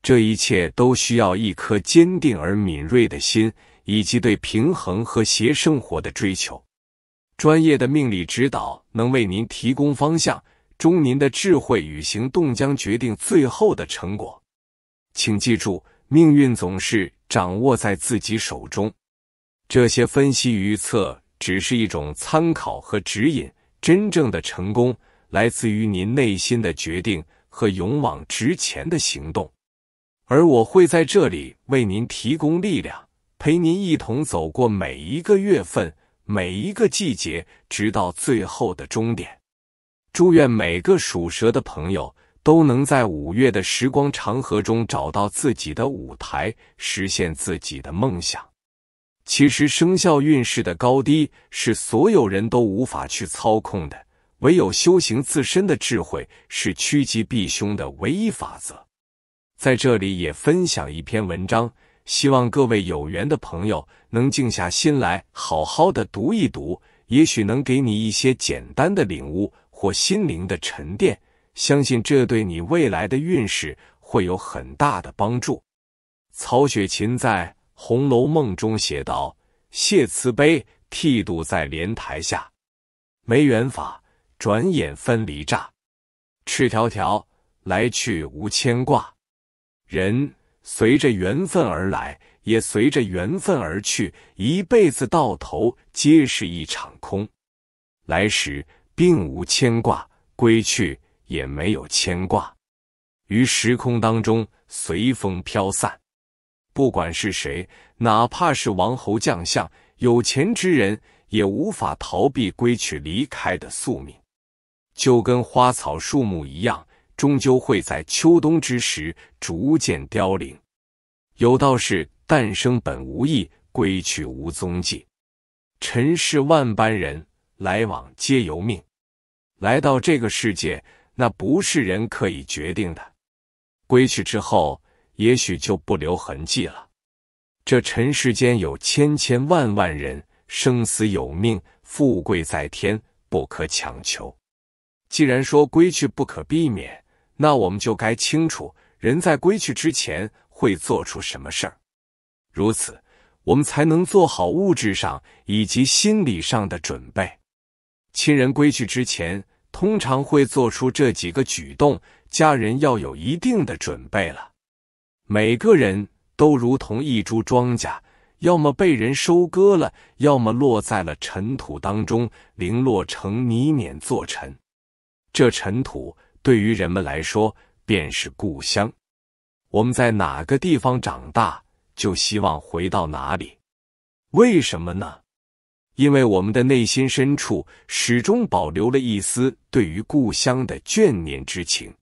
这一切都需要一颗坚定而敏锐的心，以及对平衡和谐生活的追求。专业的命理指导能为您提供方向，中您的智慧与行动将决定最后的成果。请记住，命运总是掌握在自己手中。这些分析预测只是一种参考和指引，真正的成功来自于您内心的决定和勇往直前的行动。而我会在这里为您提供力量，陪您一同走过每一个月份、每一个季节，直到最后的终点。祝愿每个属蛇的朋友都能在五月的时光长河中找到自己的舞台，实现自己的梦想。其实，生肖运势的高低是所有人都无法去操控的，唯有修行自身的智慧是趋吉避凶的唯一法则。在这里也分享一篇文章，希望各位有缘的朋友能静下心来好好的读一读，也许能给你一些简单的领悟或心灵的沉淀。相信这对你未来的运势会有很大的帮助。曹雪芹在《红楼梦》中写道：“谢慈悲，剃度在莲台下；没缘法，转眼分离乍。赤条条来去无牵挂。”人随着缘分而来，也随着缘分而去，一辈子到头皆是一场空。来时并无牵挂，归去也没有牵挂，于时空当中随风飘散。不管是谁，哪怕是王侯将相、有钱之人，也无法逃避归去离开的宿命，就跟花草树木一样。终究会在秋冬之时逐渐凋零。有道是：诞生本无意，归去无踪迹。尘世万般人，来往皆由命。来到这个世界，那不是人可以决定的。归去之后，也许就不留痕迹了。这尘世间有千千万万人，生死有命，富贵在天，不可强求。既然说归去不可避免，那我们就该清楚，人在归去之前会做出什么事儿，如此我们才能做好物质上以及心理上的准备。亲人归去之前，通常会做出这几个举动，家人要有一定的准备了。每个人都如同一株庄稼，要么被人收割了，要么落在了尘土当中，零落成泥碾作尘。这尘土。对于人们来说，便是故乡。我们在哪个地方长大，就希望回到哪里。为什么呢？因为我们的内心深处始终保留了一丝对于故乡的眷念之情。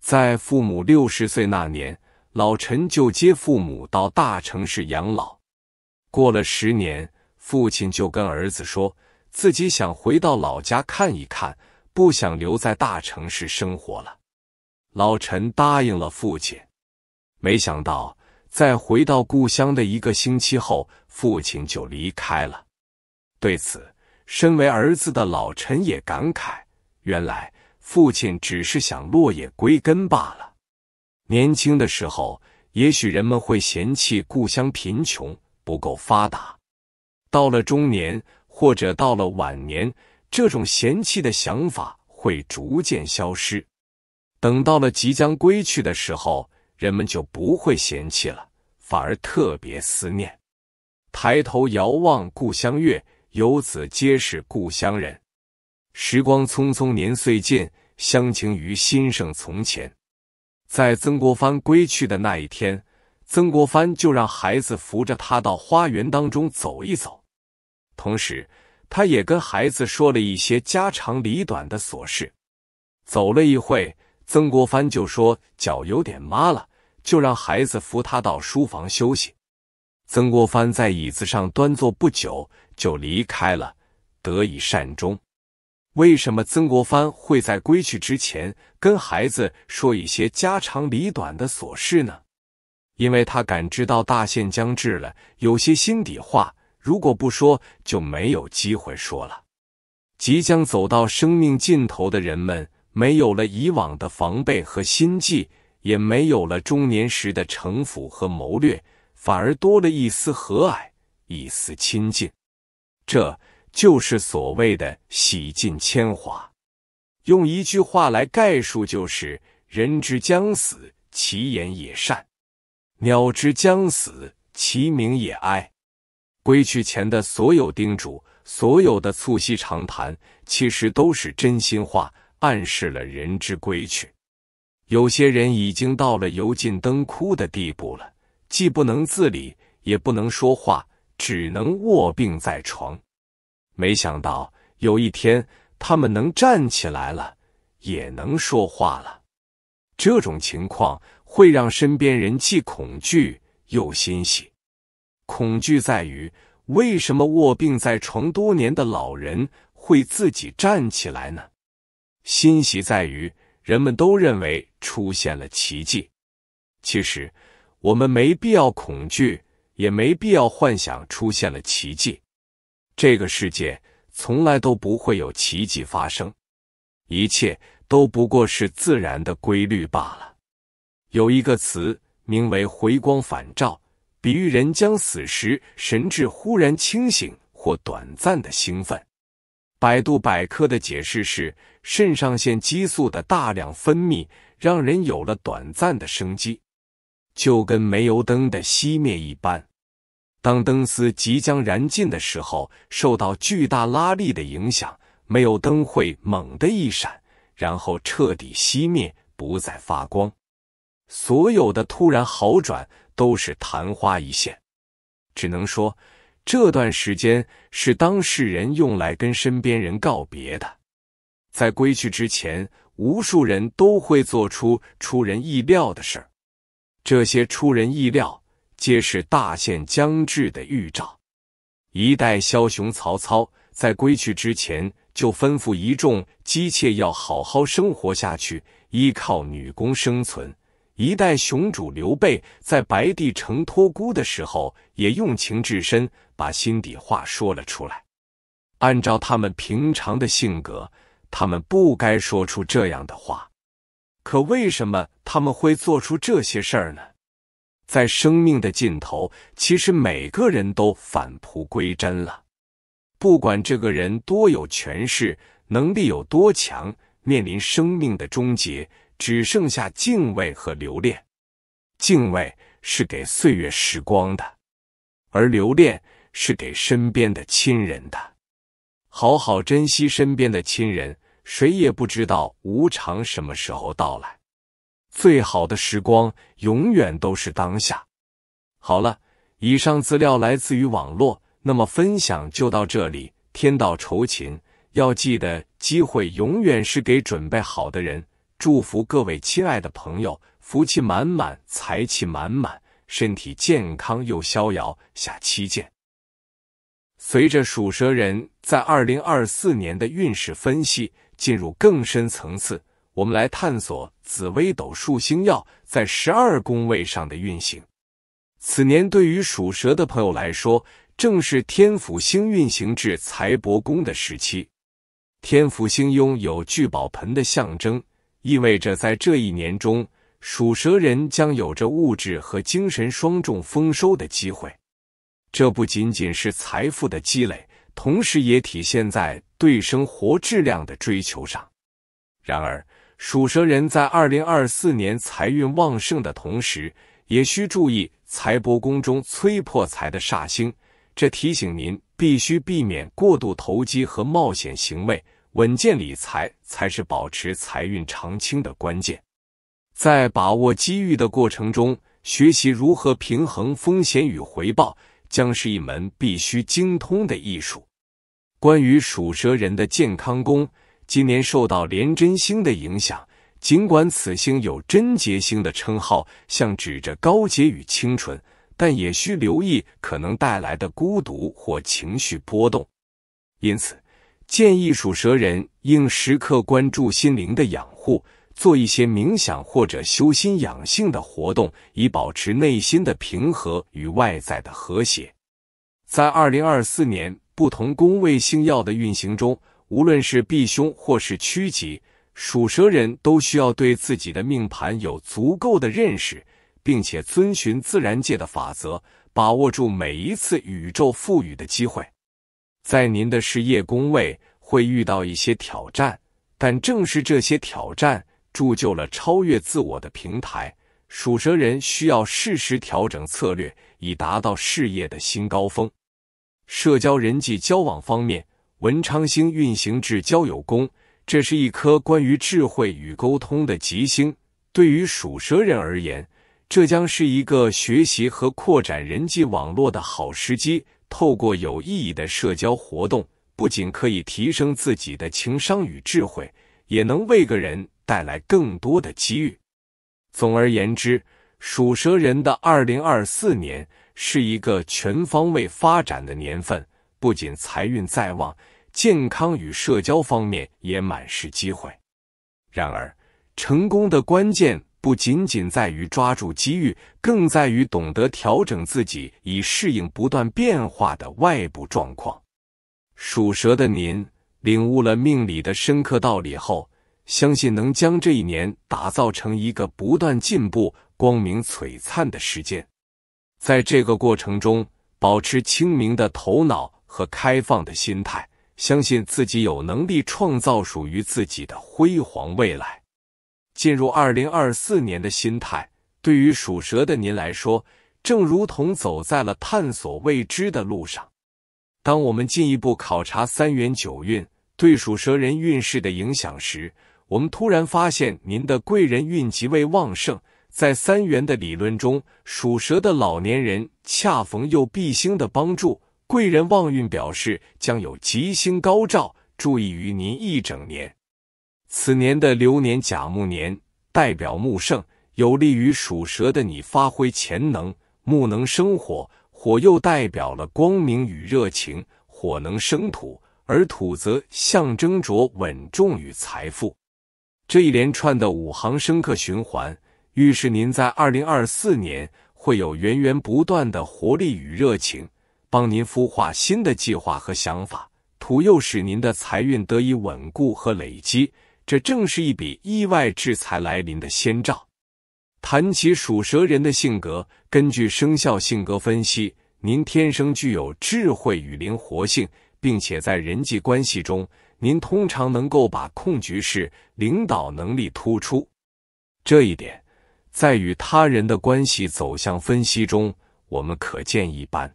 在父母六十岁那年，老陈就接父母到大城市养老。过了十年，父亲就跟儿子说，自己想回到老家看一看。不想留在大城市生活了，老陈答应了父亲。没想到，在回到故乡的一个星期后，父亲就离开了。对此，身为儿子的老陈也感慨：原来父亲只是想落叶归根罢了。年轻的时候，也许人们会嫌弃故乡贫穷不够发达；到了中年，或者到了晚年，这种嫌弃的想法会逐渐消失，等到了即将归去的时候，人们就不会嫌弃了，反而特别思念。抬头遥望故乡月，游子皆是故乡人。时光匆匆，年岁近，乡情于心胜从前。在曾国藩归去的那一天，曾国藩就让孩子扶着他到花园当中走一走，同时。他也跟孩子说了一些家长里短的琐事。走了一会，曾国藩就说脚有点麻了，就让孩子扶他到书房休息。曾国藩在椅子上端坐不久就离开了，得以善终。为什么曾国藩会在归去之前跟孩子说一些家长里短的琐事呢？因为他感知到大限将至了，有些心底话。如果不说，就没有机会说了。即将走到生命尽头的人们，没有了以往的防备和心计，也没有了中年时的城府和谋略，反而多了一丝和蔼，一丝亲近。这就是所谓的洗尽铅华。用一句话来概述，就是“人之将死，其言也善；鸟之将死，其鸣也哀。”归去前的所有叮嘱，所有的促膝长谈，其实都是真心话，暗示了人之归去。有些人已经到了油尽灯枯的地步了，既不能自理，也不能说话，只能卧病在床。没想到有一天他们能站起来了，也能说话了。这种情况会让身边人既恐惧又欣喜。恐惧在于，为什么卧病在床多年的老人会自己站起来呢？欣喜在于，人们都认为出现了奇迹。其实，我们没必要恐惧，也没必要幻想出现了奇迹。这个世界从来都不会有奇迹发生，一切都不过是自然的规律罢了。有一个词，名为“回光返照”。比喻人将死时神志忽然清醒或短暂的兴奋。百度百科的解释是：肾上腺激素的大量分泌，让人有了短暂的生机，就跟煤油灯的熄灭一般。当灯丝即将燃尽的时候，受到巨大拉力的影响，煤油灯会猛地一闪，然后彻底熄灭，不再发光。所有的突然好转都是昙花一现，只能说这段时间是当事人用来跟身边人告别的。在归去之前，无数人都会做出出人意料的事儿，这些出人意料皆是大限将至的预兆。一代枭雄曹操在归去之前就吩咐一众姬妾要好好生活下去，依靠女工生存。一代雄主刘备在白帝城托孤的时候，也用情至深，把心底话说了出来。按照他们平常的性格，他们不该说出这样的话，可为什么他们会做出这些事儿呢？在生命的尽头，其实每个人都返璞归真了。不管这个人多有权势，能力有多强，面临生命的终结。只剩下敬畏和留恋。敬畏是给岁月时光的，而留恋是给身边的亲人的。好好珍惜身边的亲人，谁也不知道无常什么时候到来。最好的时光永远都是当下。好了，以上资料来自于网络，那么分享就到这里。天道酬勤，要记得，机会永远是给准备好的人。祝福各位亲爱的朋友，福气满满，财气满满，身体健康又逍遥。下期见。随着属蛇人在二零二四年的运势分析进入更深层次，我们来探索紫微斗数星耀在十二宫位上的运行。此年对于属蛇的朋友来说，正是天府星运行至财帛宫的时期。天府星拥有聚宝盆的象征。意味着在这一年中，属蛇人将有着物质和精神双重丰收的机会。这不仅仅是财富的积累，同时也体现在对生活质量的追求上。然而，属蛇人在2024年财运旺盛的同时，也需注意财帛宫中催破财的煞星，这提醒您必须避免过度投机和冒险行为，稳健理财。才是保持财运长青的关键。在把握机遇的过程中，学习如何平衡风险与回报，将是一门必须精通的艺术。关于属蛇人的健康宫，今年受到廉贞星的影响。尽管此星有贞洁星的称号，像指着高洁与清纯，但也需留意可能带来的孤独或情绪波动。因此，建议属蛇人应时刻关注心灵的养护，做一些冥想或者修心养性的活动，以保持内心的平和与外在的和谐。在二零二四年不同宫位星耀的运行中，无论是避凶或是趋吉，属蛇人都需要对自己的命盘有足够的认识，并且遵循自然界的法则，把握住每一次宇宙赋予的机会。在您的事业宫位会遇到一些挑战，但正是这些挑战铸就了超越自我的平台。属蛇人需要适时调整策略，以达到事业的新高峰。社交人际交往方面，文昌星运行至交友宫，这是一颗关于智慧与沟通的吉星。对于属蛇人而言，这将是一个学习和扩展人际网络的好时机。透过有意义的社交活动，不仅可以提升自己的情商与智慧，也能为个人带来更多的机遇。总而言之，属蛇人的2024年是一个全方位发展的年份，不仅财运在望，健康与社交方面也满是机会。然而，成功的关键。不仅仅在于抓住机遇，更在于懂得调整自己，以适应不断变化的外部状况。属蛇的您领悟了命理的深刻道理后，相信能将这一年打造成一个不断进步、光明璀璨的时间。在这个过程中，保持清明的头脑和开放的心态，相信自己有能力创造属于自己的辉煌未来。进入二零二四年的心态，对于属蛇的您来说，正如同走在了探索未知的路上。当我们进一步考察三元九运对属蛇人运势的影响时，我们突然发现您的贵人运极为旺盛。在三元的理论中，属蛇的老年人恰逢又必星的帮助，贵人旺运表示将有吉星高照，注意于您一整年。此年的流年甲木年代表木盛，有利于属蛇的你发挥潜能。木能生火，火又代表了光明与热情；火能生土，而土则象征着稳重与财富。这一连串的五行生克循环，预示您在二零二四年会有源源不断的活力与热情，帮您孵化新的计划和想法。土又使您的财运得以稳固和累积。这正是一笔意外之财来临的先兆。谈起属蛇人的性格，根据生肖性格分析，您天生具有智慧与灵活性，并且在人际关系中，您通常能够把控局势，领导能力突出。这一点，在与他人的关系走向分析中，我们可见一斑。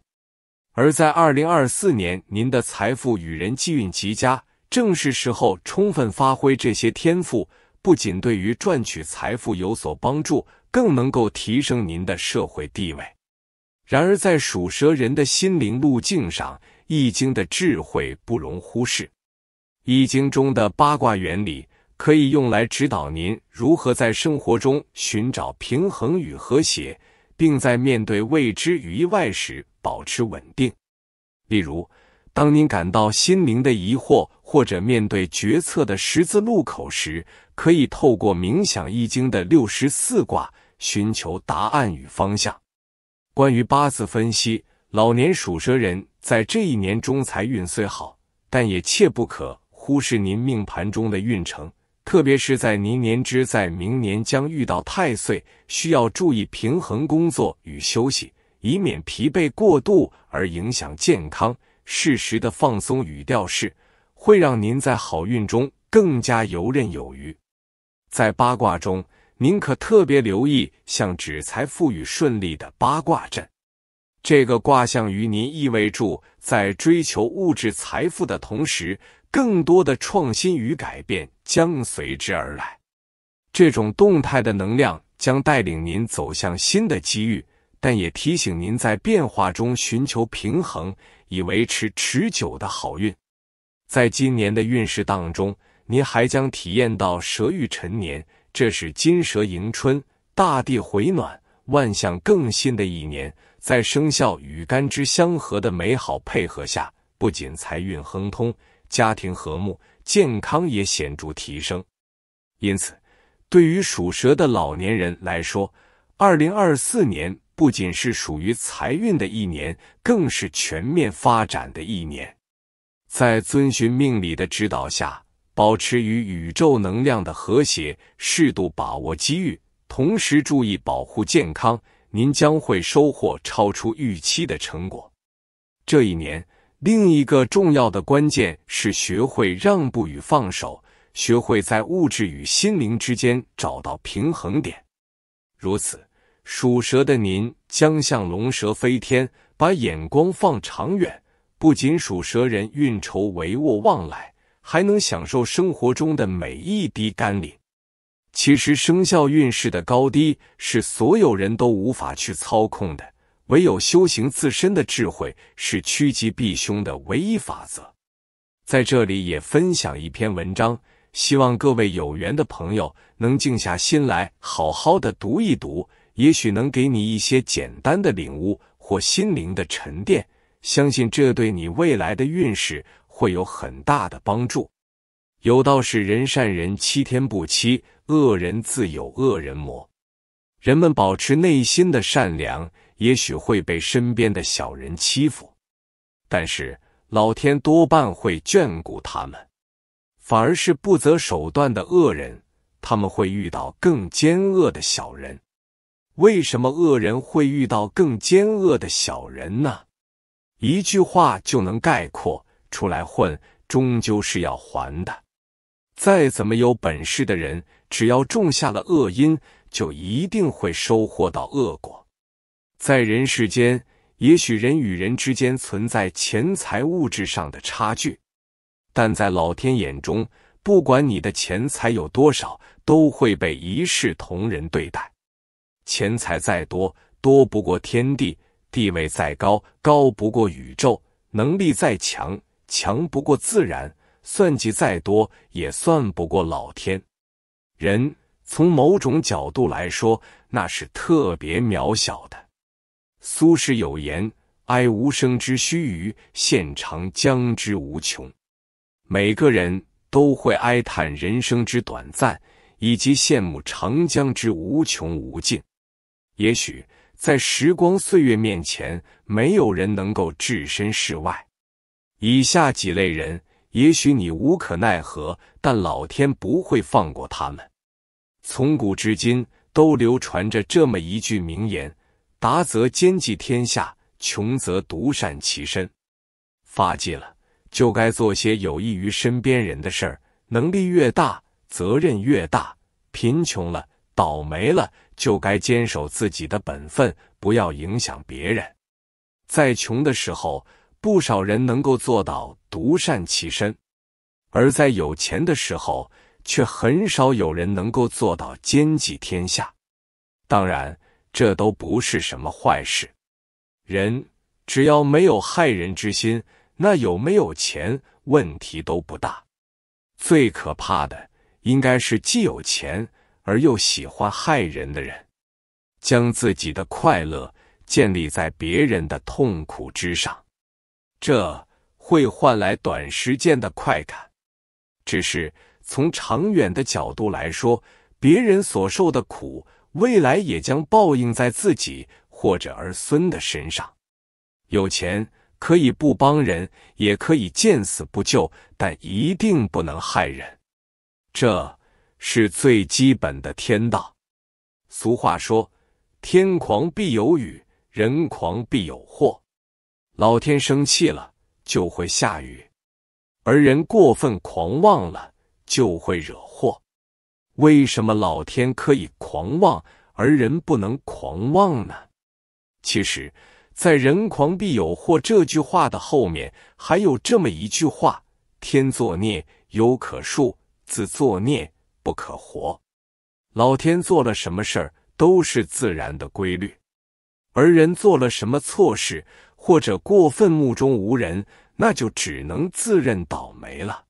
而在二零二四年，您的财富与人际运极佳。正是时候充分发挥这些天赋，不仅对于赚取财富有所帮助，更能够提升您的社会地位。然而，在属蛇人的心灵路径上，《易经》的智慧不容忽视。《易经》中的八卦原理可以用来指导您如何在生活中寻找平衡与和谐，并在面对未知与意外时保持稳定。例如，当您感到心灵的疑惑，或者面对决策的十字路口时，可以透过冥想《易经》的六十四卦寻求答案与方向。关于八字分析，老年属蛇人在这一年中财运虽好，但也切不可忽视您命盘中的运程，特别是在您年支在明年将遇到太岁，需要注意平衡工作与休息，以免疲惫过度而影响健康。适时的放松与调适。会让您在好运中更加游刃有余。在八卦中，您可特别留意向纸财富与顺利的八卦阵。这个卦象与您意味住，在追求物质财富的同时，更多的创新与改变将随之而来。这种动态的能量将带领您走向新的机遇，但也提醒您在变化中寻求平衡，以维持持久的好运。在今年的运势当中，您还将体验到蛇遇辰年，这是金蛇迎春、大地回暖、万象更新的一年。在生肖与干支相合的美好配合下，不仅财运亨通，家庭和睦，健康也显著提升。因此，对于属蛇的老年人来说，2024年不仅是属于财运的一年，更是全面发展的一年。在遵循命理的指导下，保持与宇宙能量的和谐，适度把握机遇，同时注意保护健康，您将会收获超出预期的成果。这一年，另一个重要的关键是学会让步与放手，学会在物质与心灵之间找到平衡点。如此，属蛇的您将像龙蛇飞天，把眼光放长远。不仅属蛇人运筹帷幄往来，还能享受生活中的每一滴甘霖。其实，生肖运势的高低是所有人都无法去操控的，唯有修行自身的智慧是趋吉避凶的唯一法则。在这里也分享一篇文章，希望各位有缘的朋友能静下心来好好的读一读，也许能给你一些简单的领悟或心灵的沉淀。相信这对你未来的运势会有很大的帮助。有道是“人善人欺天不欺，恶人自有恶人磨”。人们保持内心的善良，也许会被身边的小人欺负，但是老天多半会眷顾他们。反而是不择手段的恶人，他们会遇到更奸恶的小人。为什么恶人会遇到更奸恶的小人呢？一句话就能概括出来：混终究是要还的。再怎么有本事的人，只要种下了恶因，就一定会收获到恶果。在人世间，也许人与人之间存在钱财物质上的差距，但在老天眼中，不管你的钱财有多少，都会被一视同仁对待。钱财再多，多不过天地。地位再高，高不过宇宙；能力再强，强不过自然；算计再多，也算不过老天。人从某种角度来说，那是特别渺小的。苏轼有言：“哀吾生之须臾，羡长江之无穷。”每个人都会哀叹人生之短暂，以及羡慕长江之无穷无尽。也许。在时光岁月面前，没有人能够置身事外。以下几类人，也许你无可奈何，但老天不会放过他们。从古至今，都流传着这么一句名言：达则兼济天下，穷则独善其身。发迹了，就该做些有益于身边人的事儿。能力越大，责任越大。贫穷了，倒霉了。就该坚守自己的本分，不要影响别人。在穷的时候，不少人能够做到独善其身；而在有钱的时候，却很少有人能够做到兼济天下。当然，这都不是什么坏事。人只要没有害人之心，那有没有钱问题都不大。最可怕的，应该是既有钱。而又喜欢害人的人，将自己的快乐建立在别人的痛苦之上，这会换来短时间的快感，只是从长远的角度来说，别人所受的苦，未来也将报应在自己或者儿孙的身上。有钱可以不帮人，也可以见死不救，但一定不能害人。这。是最基本的天道。俗话说：“天狂必有雨，人狂必有祸。”老天生气了就会下雨，而人过分狂妄了就会惹祸。为什么老天可以狂妄，而人不能狂妄呢？其实，在“人狂必有祸”这句话的后面，还有这么一句话：“天作孽，犹可恕；自作孽。”不可活。老天做了什么事儿，都是自然的规律；而人做了什么错事，或者过分目中无人，那就只能自认倒霉了。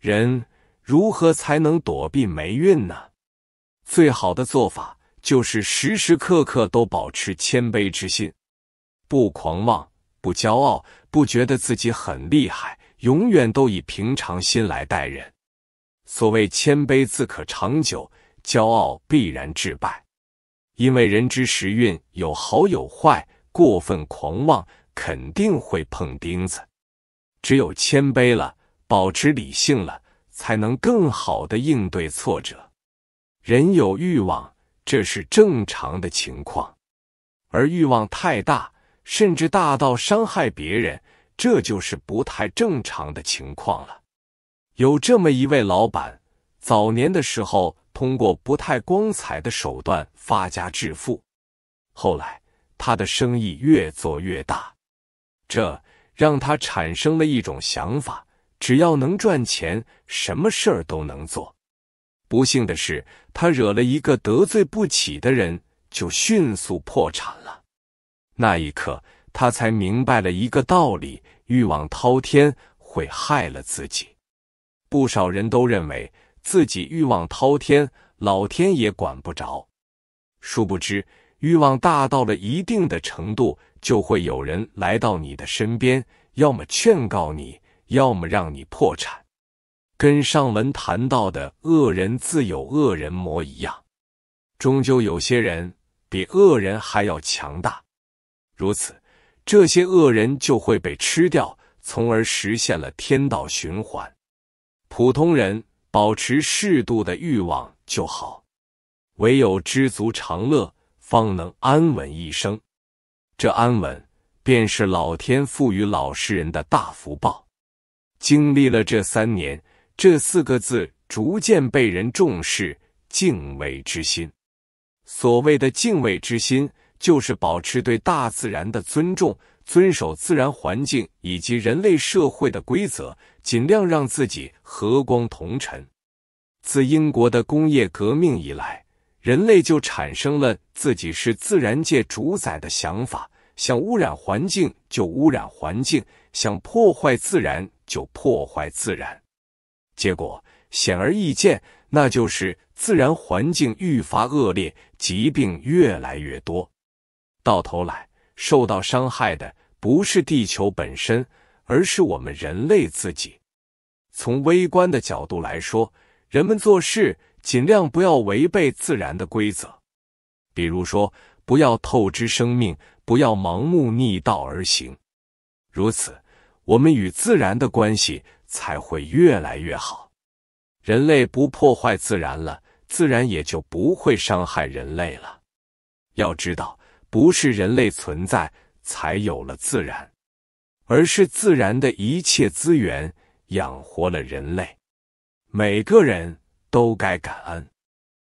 人如何才能躲避霉运呢？最好的做法就是时时刻刻都保持谦卑之心，不狂妄，不骄傲，不觉得自己很厉害，永远都以平常心来待人。所谓谦卑自可长久，骄傲必然致败。因为人之时运有好有坏，过分狂妄肯定会碰钉子。只有谦卑了，保持理性了，才能更好的应对挫折。人有欲望，这是正常的情况，而欲望太大，甚至大到伤害别人，这就是不太正常的情况了。有这么一位老板，早年的时候通过不太光彩的手段发家致富。后来他的生意越做越大，这让他产生了一种想法：只要能赚钱，什么事儿都能做。不幸的是，他惹了一个得罪不起的人，就迅速破产了。那一刻，他才明白了一个道理：欲望滔天会害了自己。不少人都认为自己欲望滔天，老天也管不着。殊不知，欲望大到了一定的程度，就会有人来到你的身边，要么劝告你，要么让你破产。跟上文谈到的恶人自有恶人磨一样，终究有些人比恶人还要强大。如此，这些恶人就会被吃掉，从而实现了天道循环。普通人保持适度的欲望就好，唯有知足常乐，方能安稳一生。这安稳便是老天赋予老实人的大福报。经历了这三年，这四个字逐渐被人重视，敬畏之心。所谓的敬畏之心，就是保持对大自然的尊重，遵守自然环境以及人类社会的规则。尽量让自己和光同尘。自英国的工业革命以来，人类就产生了自己是自然界主宰的想法，想污染环境就污染环境，想破坏自然就破坏自然。结果显而易见，那就是自然环境愈发恶劣，疾病越来越多。到头来，受到伤害的不是地球本身。而是我们人类自己。从微观的角度来说，人们做事尽量不要违背自然的规则，比如说，不要透支生命，不要盲目逆道而行。如此，我们与自然的关系才会越来越好。人类不破坏自然了，自然也就不会伤害人类了。要知道，不是人类存在才有了自然。而是自然的一切资源养活了人类，每个人都该感恩。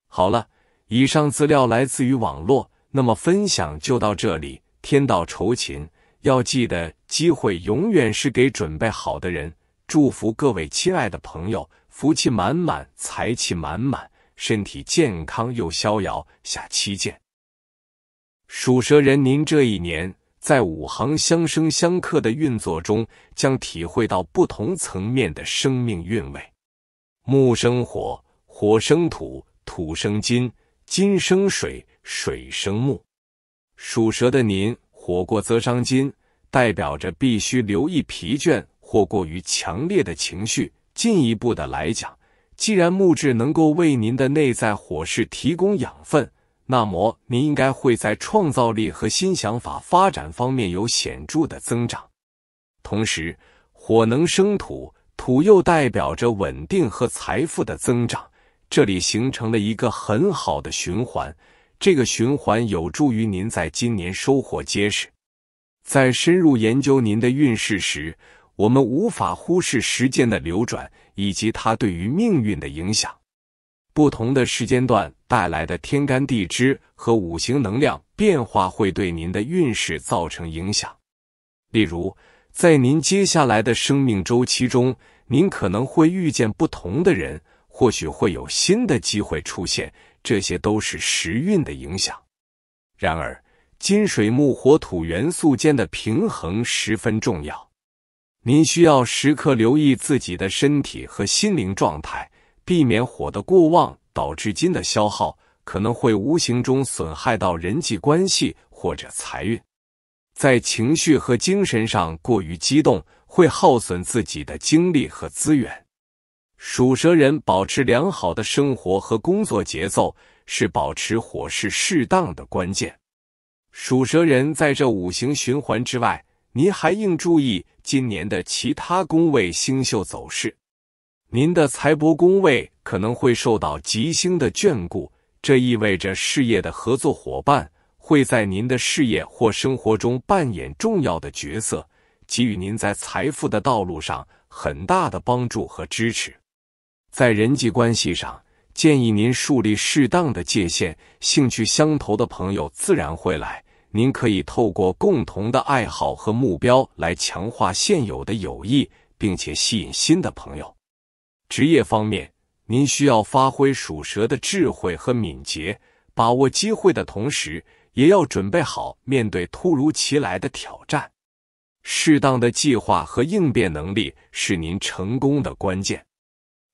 好了，以上资料来自于网络，那么分享就到这里。天道酬勤，要记得机会永远是给准备好的人。祝福各位亲爱的朋友，福气满满，财气满满，身体健康又逍遥。下期见。属蛇人，您这一年。在五行相生相克的运作中，将体会到不同层面的生命韵味。木生火，火生土，土生金，金生水，水生木。属蛇的您，火过则伤金，代表着必须留意疲倦或过于强烈的情绪。进一步的来讲，既然木质能够为您的内在火势提供养分。那么，您应该会在创造力和新想法发展方面有显著的增长。同时，火能生土，土又代表着稳定和财富的增长，这里形成了一个很好的循环。这个循环有助于您在今年收获结实。在深入研究您的运势时，我们无法忽视时间的流转以及它对于命运的影响。不同的时间段带来的天干地支和五行能量变化，会对您的运势造成影响。例如，在您接下来的生命周期中，您可能会遇见不同的人，或许会有新的机会出现，这些都是时运的影响。然而，金水木火土元素间的平衡十分重要，您需要时刻留意自己的身体和心灵状态。避免火的过旺导致金的消耗，可能会无形中损害到人际关系或者财运。在情绪和精神上过于激动，会耗损自己的精力和资源。属蛇人保持良好的生活和工作节奏，是保持火势适当的关键。属蛇人在这五行循环之外，您还应注意今年的其他宫位星宿走势。您的财帛宫位可能会受到吉星的眷顾，这意味着事业的合作伙伴会在您的事业或生活中扮演重要的角色，给予您在财富的道路上很大的帮助和支持。在人际关系上，建议您树立适当的界限。兴趣相投的朋友自然会来，您可以透过共同的爱好和目标来强化现有的友谊，并且吸引新的朋友。职业方面，您需要发挥属蛇的智慧和敏捷，把握机会的同时，也要准备好面对突如其来的挑战。适当的计划和应变能力是您成功的关键。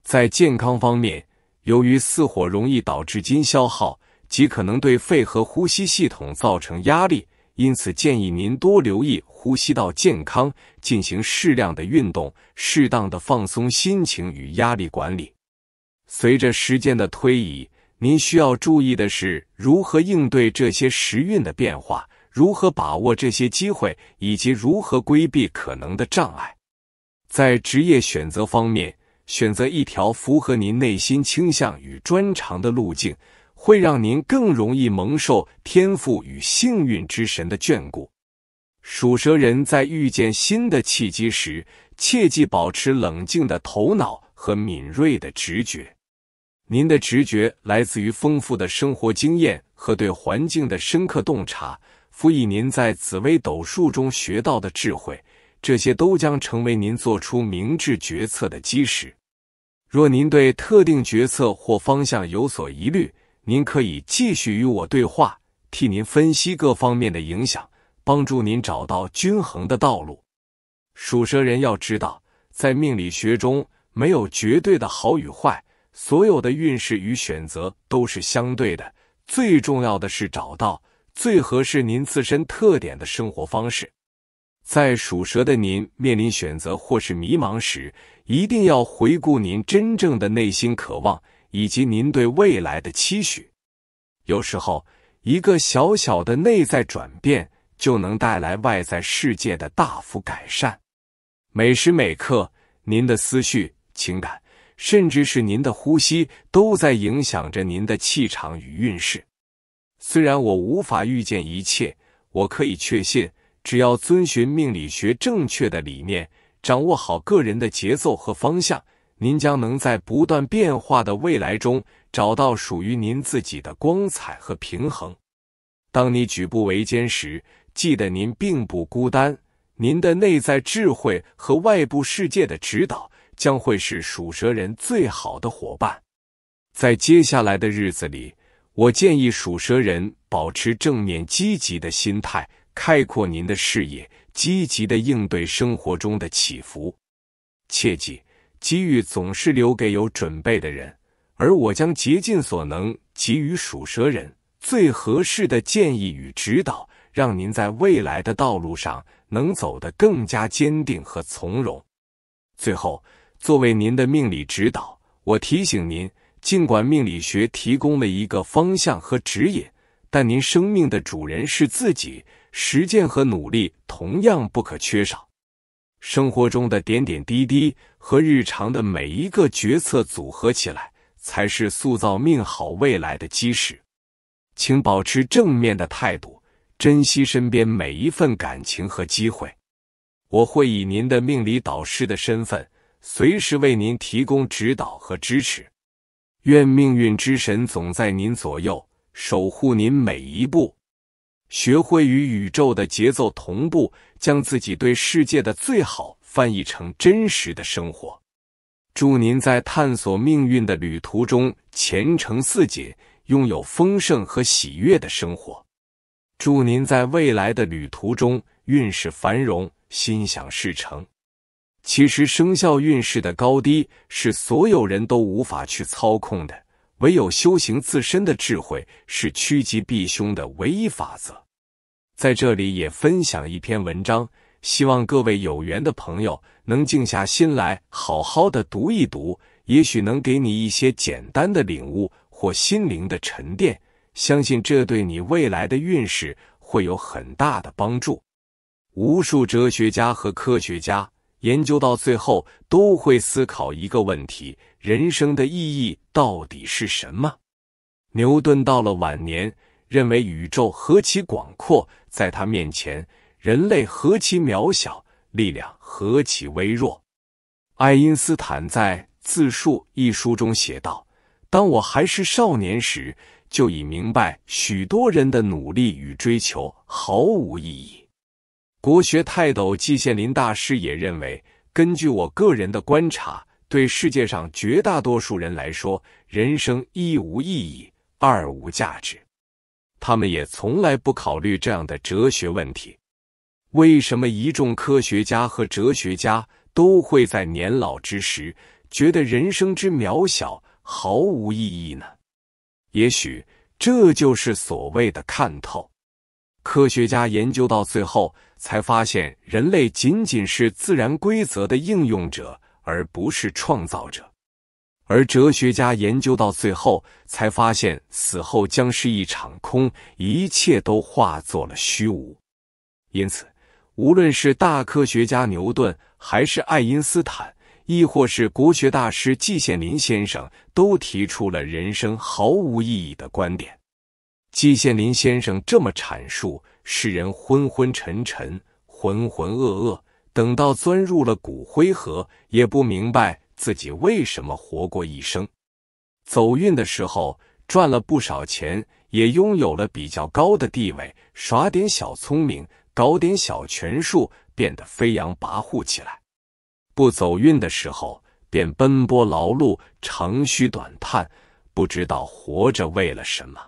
在健康方面，由于四火容易导致筋消耗，极可能对肺和呼吸系统造成压力。因此，建议您多留意呼吸道健康，进行适量的运动，适当的放松心情与压力管理。随着时间的推移，您需要注意的是如何应对这些时运的变化，如何把握这些机会，以及如何规避可能的障碍。在职业选择方面，选择一条符合您内心倾向与专长的路径。会让您更容易蒙受天赋与幸运之神的眷顾。属蛇人在遇见新的契机时，切记保持冷静的头脑和敏锐的直觉。您的直觉来自于丰富的生活经验和对环境的深刻洞察，辅以您在紫微斗数中学到的智慧，这些都将成为您做出明智决策的基石。若您对特定决策或方向有所疑虑，您可以继续与我对话，替您分析各方面的影响，帮助您找到均衡的道路。属蛇人要知道，在命理学中没有绝对的好与坏，所有的运势与选择都是相对的。最重要的是找到最合适您自身特点的生活方式。在属蛇的您面临选择或是迷茫时，一定要回顾您真正的内心渴望。以及您对未来的期许，有时候一个小小的内在转变，就能带来外在世界的大幅改善。每时每刻，您的思绪、情感，甚至是您的呼吸，都在影响着您的气场与运势。虽然我无法预见一切，我可以确信，只要遵循命理学正确的理念，掌握好个人的节奏和方向。您将能在不断变化的未来中找到属于您自己的光彩和平衡。当你举步维艰时，记得您并不孤单，您的内在智慧和外部世界的指导将会是属蛇人最好的伙伴。在接下来的日子里，我建议属蛇人保持正面积极的心态，开阔您的视野，积极的应对生活中的起伏。切记。机遇总是留给有准备的人，而我将竭尽所能给予属蛇人最合适的建议与指导，让您在未来的道路上能走得更加坚定和从容。最后，作为您的命理指导，我提醒您：尽管命理学提供了一个方向和指引，但您生命的主人是自己，实践和努力同样不可缺少。生活中的点点滴滴。和日常的每一个决策组合起来，才是塑造命好未来的基石。请保持正面的态度，珍惜身边每一份感情和机会。我会以您的命理导师的身份，随时为您提供指导和支持。愿命运之神总在您左右，守护您每一步。学会与宇宙的节奏同步，将自己对世界的最好。翻译成真实的生活。祝您在探索命运的旅途中前程似锦，拥有丰盛和喜悦的生活。祝您在未来的旅途中运势繁荣，心想事成。其实生肖运势的高低是所有人都无法去操控的，唯有修行自身的智慧是趋吉避凶的唯一法则。在这里也分享一篇文章。希望各位有缘的朋友能静下心来，好好的读一读，也许能给你一些简单的领悟或心灵的沉淀。相信这对你未来的运势会有很大的帮助。无数哲学家和科学家研究到最后，都会思考一个问题：人生的意义到底是什么？牛顿到了晚年，认为宇宙何其广阔，在他面前。人类何其渺小，力量何其微弱。爱因斯坦在自述一书中写道：“当我还是少年时，就已明白许多人的努力与追求毫无意义。”国学泰斗季羡林大师也认为，根据我个人的观察，对世界上绝大多数人来说，人生一无意义，二无价值。他们也从来不考虑这样的哲学问题。为什么一众科学家和哲学家都会在年老之时觉得人生之渺小毫无意义呢？也许这就是所谓的看透。科学家研究到最后才发现，人类仅仅是自然规则的应用者，而不是创造者；而哲学家研究到最后才发现，死后将是一场空，一切都化作了虚无。因此。无论是大科学家牛顿，还是爱因斯坦，亦或是国学大师季羡林先生，都提出了人生毫无意义的观点。季羡林先生这么阐述：世人昏昏沉沉、浑浑噩噩，等到钻入了骨灰盒，也不明白自己为什么活过一生。走运的时候赚了不少钱，也拥有了比较高的地位，耍点小聪明。搞点小权术，变得飞扬跋扈起来；不走运的时候，便奔波劳碌，长吁短叹，不知道活着为了什么。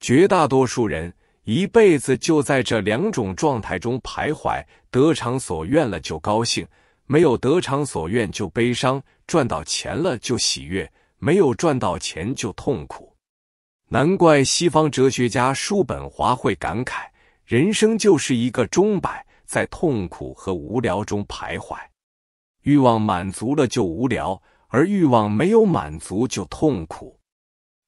绝大多数人一辈子就在这两种状态中徘徊：得偿所愿了就高兴，没有得偿所愿就悲伤；赚到钱了就喜悦，没有赚到钱就痛苦。难怪西方哲学家叔本华会感慨。人生就是一个钟摆，在痛苦和无聊中徘徊。欲望满足了就无聊，而欲望没有满足就痛苦。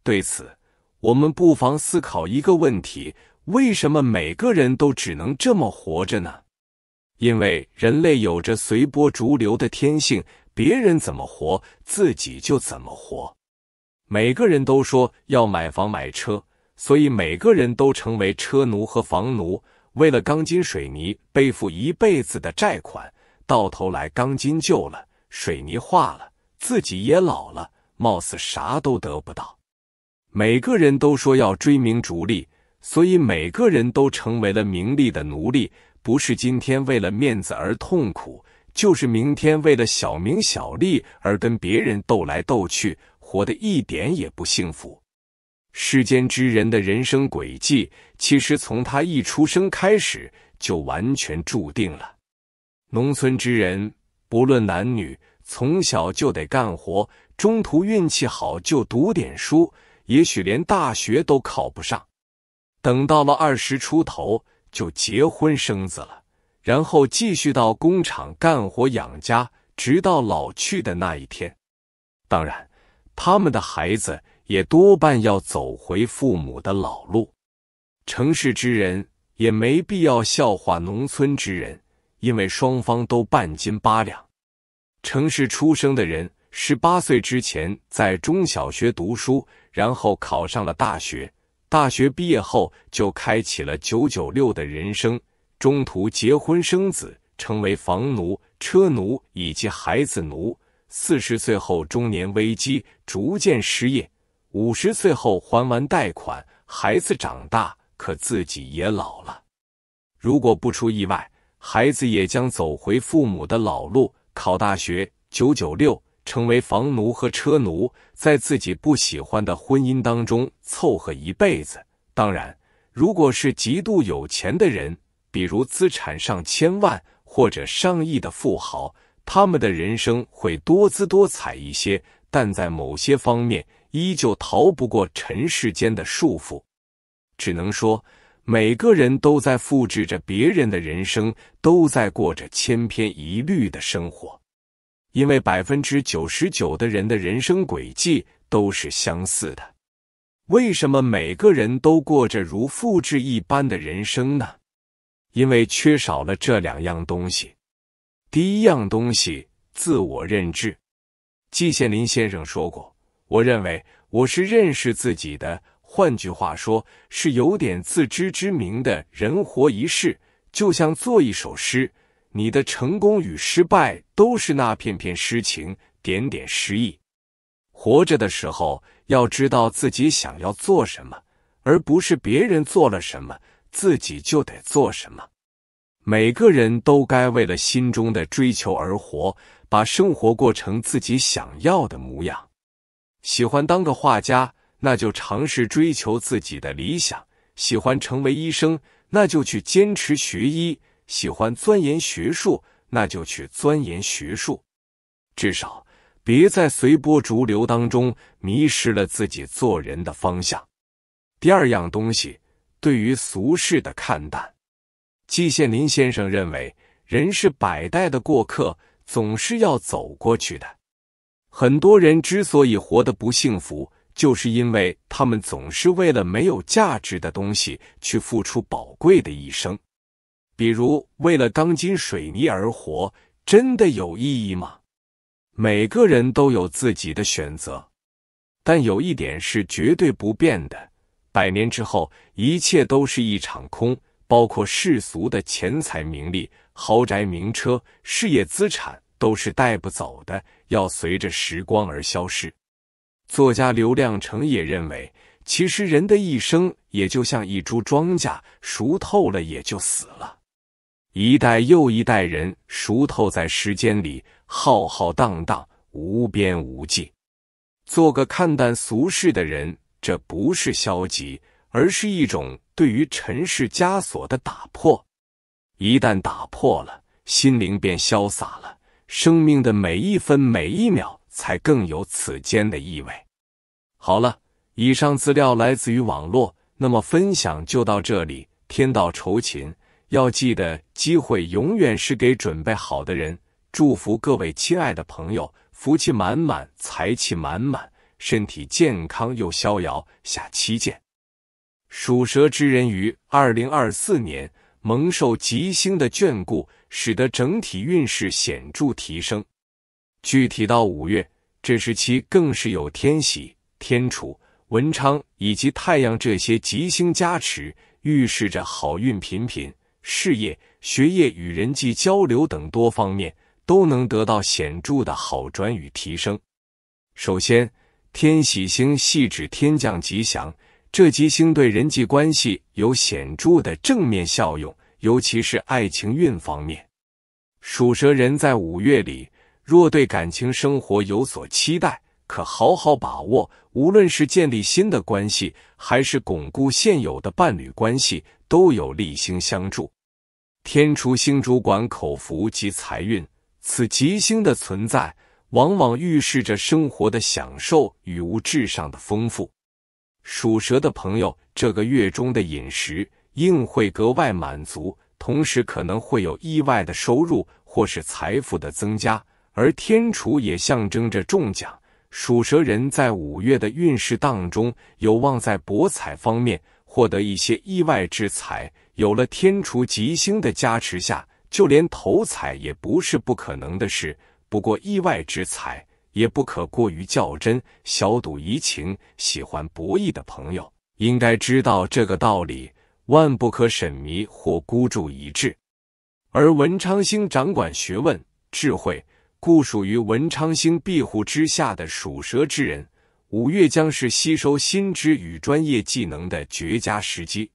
对此，我们不妨思考一个问题：为什么每个人都只能这么活着呢？因为人类有着随波逐流的天性，别人怎么活，自己就怎么活。每个人都说要买房买车。所以每个人都成为车奴和房奴，为了钢筋水泥背负一辈子的债款，到头来钢筋旧了，水泥化了，自己也老了，貌似啥都得不到。每个人都说要追名逐利，所以每个人都成为了名利的奴隶，不是今天为了面子而痛苦，就是明天为了小名小利而跟别人斗来斗去，活得一点也不幸福。世间之人的人生轨迹，其实从他一出生开始就完全注定了。农村之人，不论男女，从小就得干活，中途运气好就读点书，也许连大学都考不上。等到了二十出头，就结婚生子了，然后继续到工厂干活养家，直到老去的那一天。当然，他们的孩子。也多半要走回父母的老路。城市之人也没必要笑话农村之人，因为双方都半斤八两。城市出生的人，十八岁之前在中小学读书，然后考上了大学。大学毕业后就开启了九九六的人生，中途结婚生子，成为房奴、车奴以及孩子奴。四十岁后中年危机，逐渐失业。五十岁后还完贷款，孩子长大，可自己也老了。如果不出意外，孩子也将走回父母的老路，考大学，九九六，成为房奴和车奴，在自己不喜欢的婚姻当中凑合一辈子。当然，如果是极度有钱的人，比如资产上千万或者上亿的富豪，他们的人生会多姿多彩一些，但在某些方面。依旧逃不过尘世间的束缚，只能说每个人都在复制着别人的人生，都在过着千篇一律的生活。因为百分之九十九的人的人生轨迹都是相似的。为什么每个人都过着如复制一般的人生呢？因为缺少了这两样东西。第一样东西，自我认知。季羡林先生说过。我认为我是认识自己的，换句话说，是有点自知之明的人。活一世，就像做一首诗，你的成功与失败都是那片片诗情，点点诗意。活着的时候，要知道自己想要做什么，而不是别人做了什么，自己就得做什么。每个人都该为了心中的追求而活，把生活过成自己想要的模样。喜欢当个画家，那就尝试追求自己的理想；喜欢成为医生，那就去坚持学医；喜欢钻研学术，那就去钻研学术。至少别在随波逐流当中迷失了自己做人的方向。第二样东西，对于俗世的看淡，季羡林先生认为，人是百代的过客，总是要走过去的。很多人之所以活得不幸福，就是因为他们总是为了没有价值的东西去付出宝贵的一生。比如，为了钢筋水泥而活，真的有意义吗？每个人都有自己的选择，但有一点是绝对不变的：百年之后，一切都是一场空，包括世俗的钱财名利、豪宅名车、事业资产。都是带不走的，要随着时光而消失。作家刘亮程也认为，其实人的一生也就像一株庄稼，熟透了也就死了。一代又一代人熟透在时间里，浩浩荡荡，无边无际。做个看淡俗世的人，这不是消极，而是一种对于尘世枷锁的打破。一旦打破了，心灵便潇洒了。生命的每一分每一秒，才更有此间的意味。好了，以上资料来自于网络，那么分享就到这里。天道酬勤，要记得，机会永远是给准备好的人。祝福各位亲爱的朋友，福气满满，财气满满，身体健康又逍遥。下期见。属蛇之人于二零二四年蒙受吉星的眷顾。使得整体运势显著提升。具体到五月，这时期更是有天喜、天楚、文昌以及太阳这些吉星加持，预示着好运频频，事业、学业与人际交流等多方面都能得到显著的好转与提升。首先，天喜星系指天降吉祥，这吉星对人际关系有显著的正面效用。尤其是爱情运方面，属蛇人在五月里若对感情生活有所期待，可好好把握。无论是建立新的关系，还是巩固现有的伴侣关系，都有利星相助。天厨星主管口福及财运，此吉星的存在，往往预示着生活的享受与物质上的丰富。属蛇的朋友，这个月中的饮食。应会格外满足，同时可能会有意外的收入或是财富的增加。而天厨也象征着中奖。属蛇人在五月的运势当中，有望在博彩方面获得一些意外之财。有了天厨吉星的加持下，就连头彩也不是不可能的事。不过，意外之财也不可过于较真，小赌怡情。喜欢博弈的朋友应该知道这个道理。万不可沈迷或孤注一掷，而文昌星掌管学问智慧，故属于文昌星庇护之下的属蛇之人，五月将是吸收新知与专业技能的绝佳时机。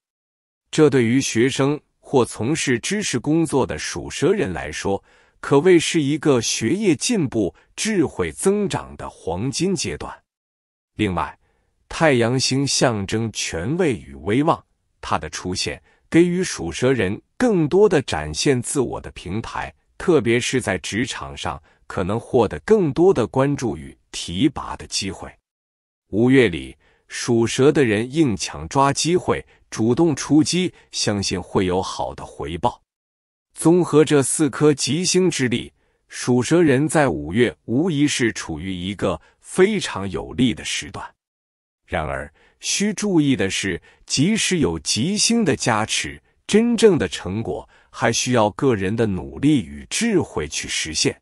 这对于学生或从事知识工作的属蛇人来说，可谓是一个学业进步、智慧增长的黄金阶段。另外，太阳星象征权位与威望。它的出现给予属蛇人更多的展现自我的平台，特别是在职场上，可能获得更多的关注与提拔的机会。五月里，属蛇的人硬抢抓机会，主动出击，相信会有好的回报。综合这四颗吉星之力，属蛇人在五月无疑是处于一个非常有利的时段。然而，需注意的是，即使有吉星的加持，真正的成果还需要个人的努力与智慧去实现。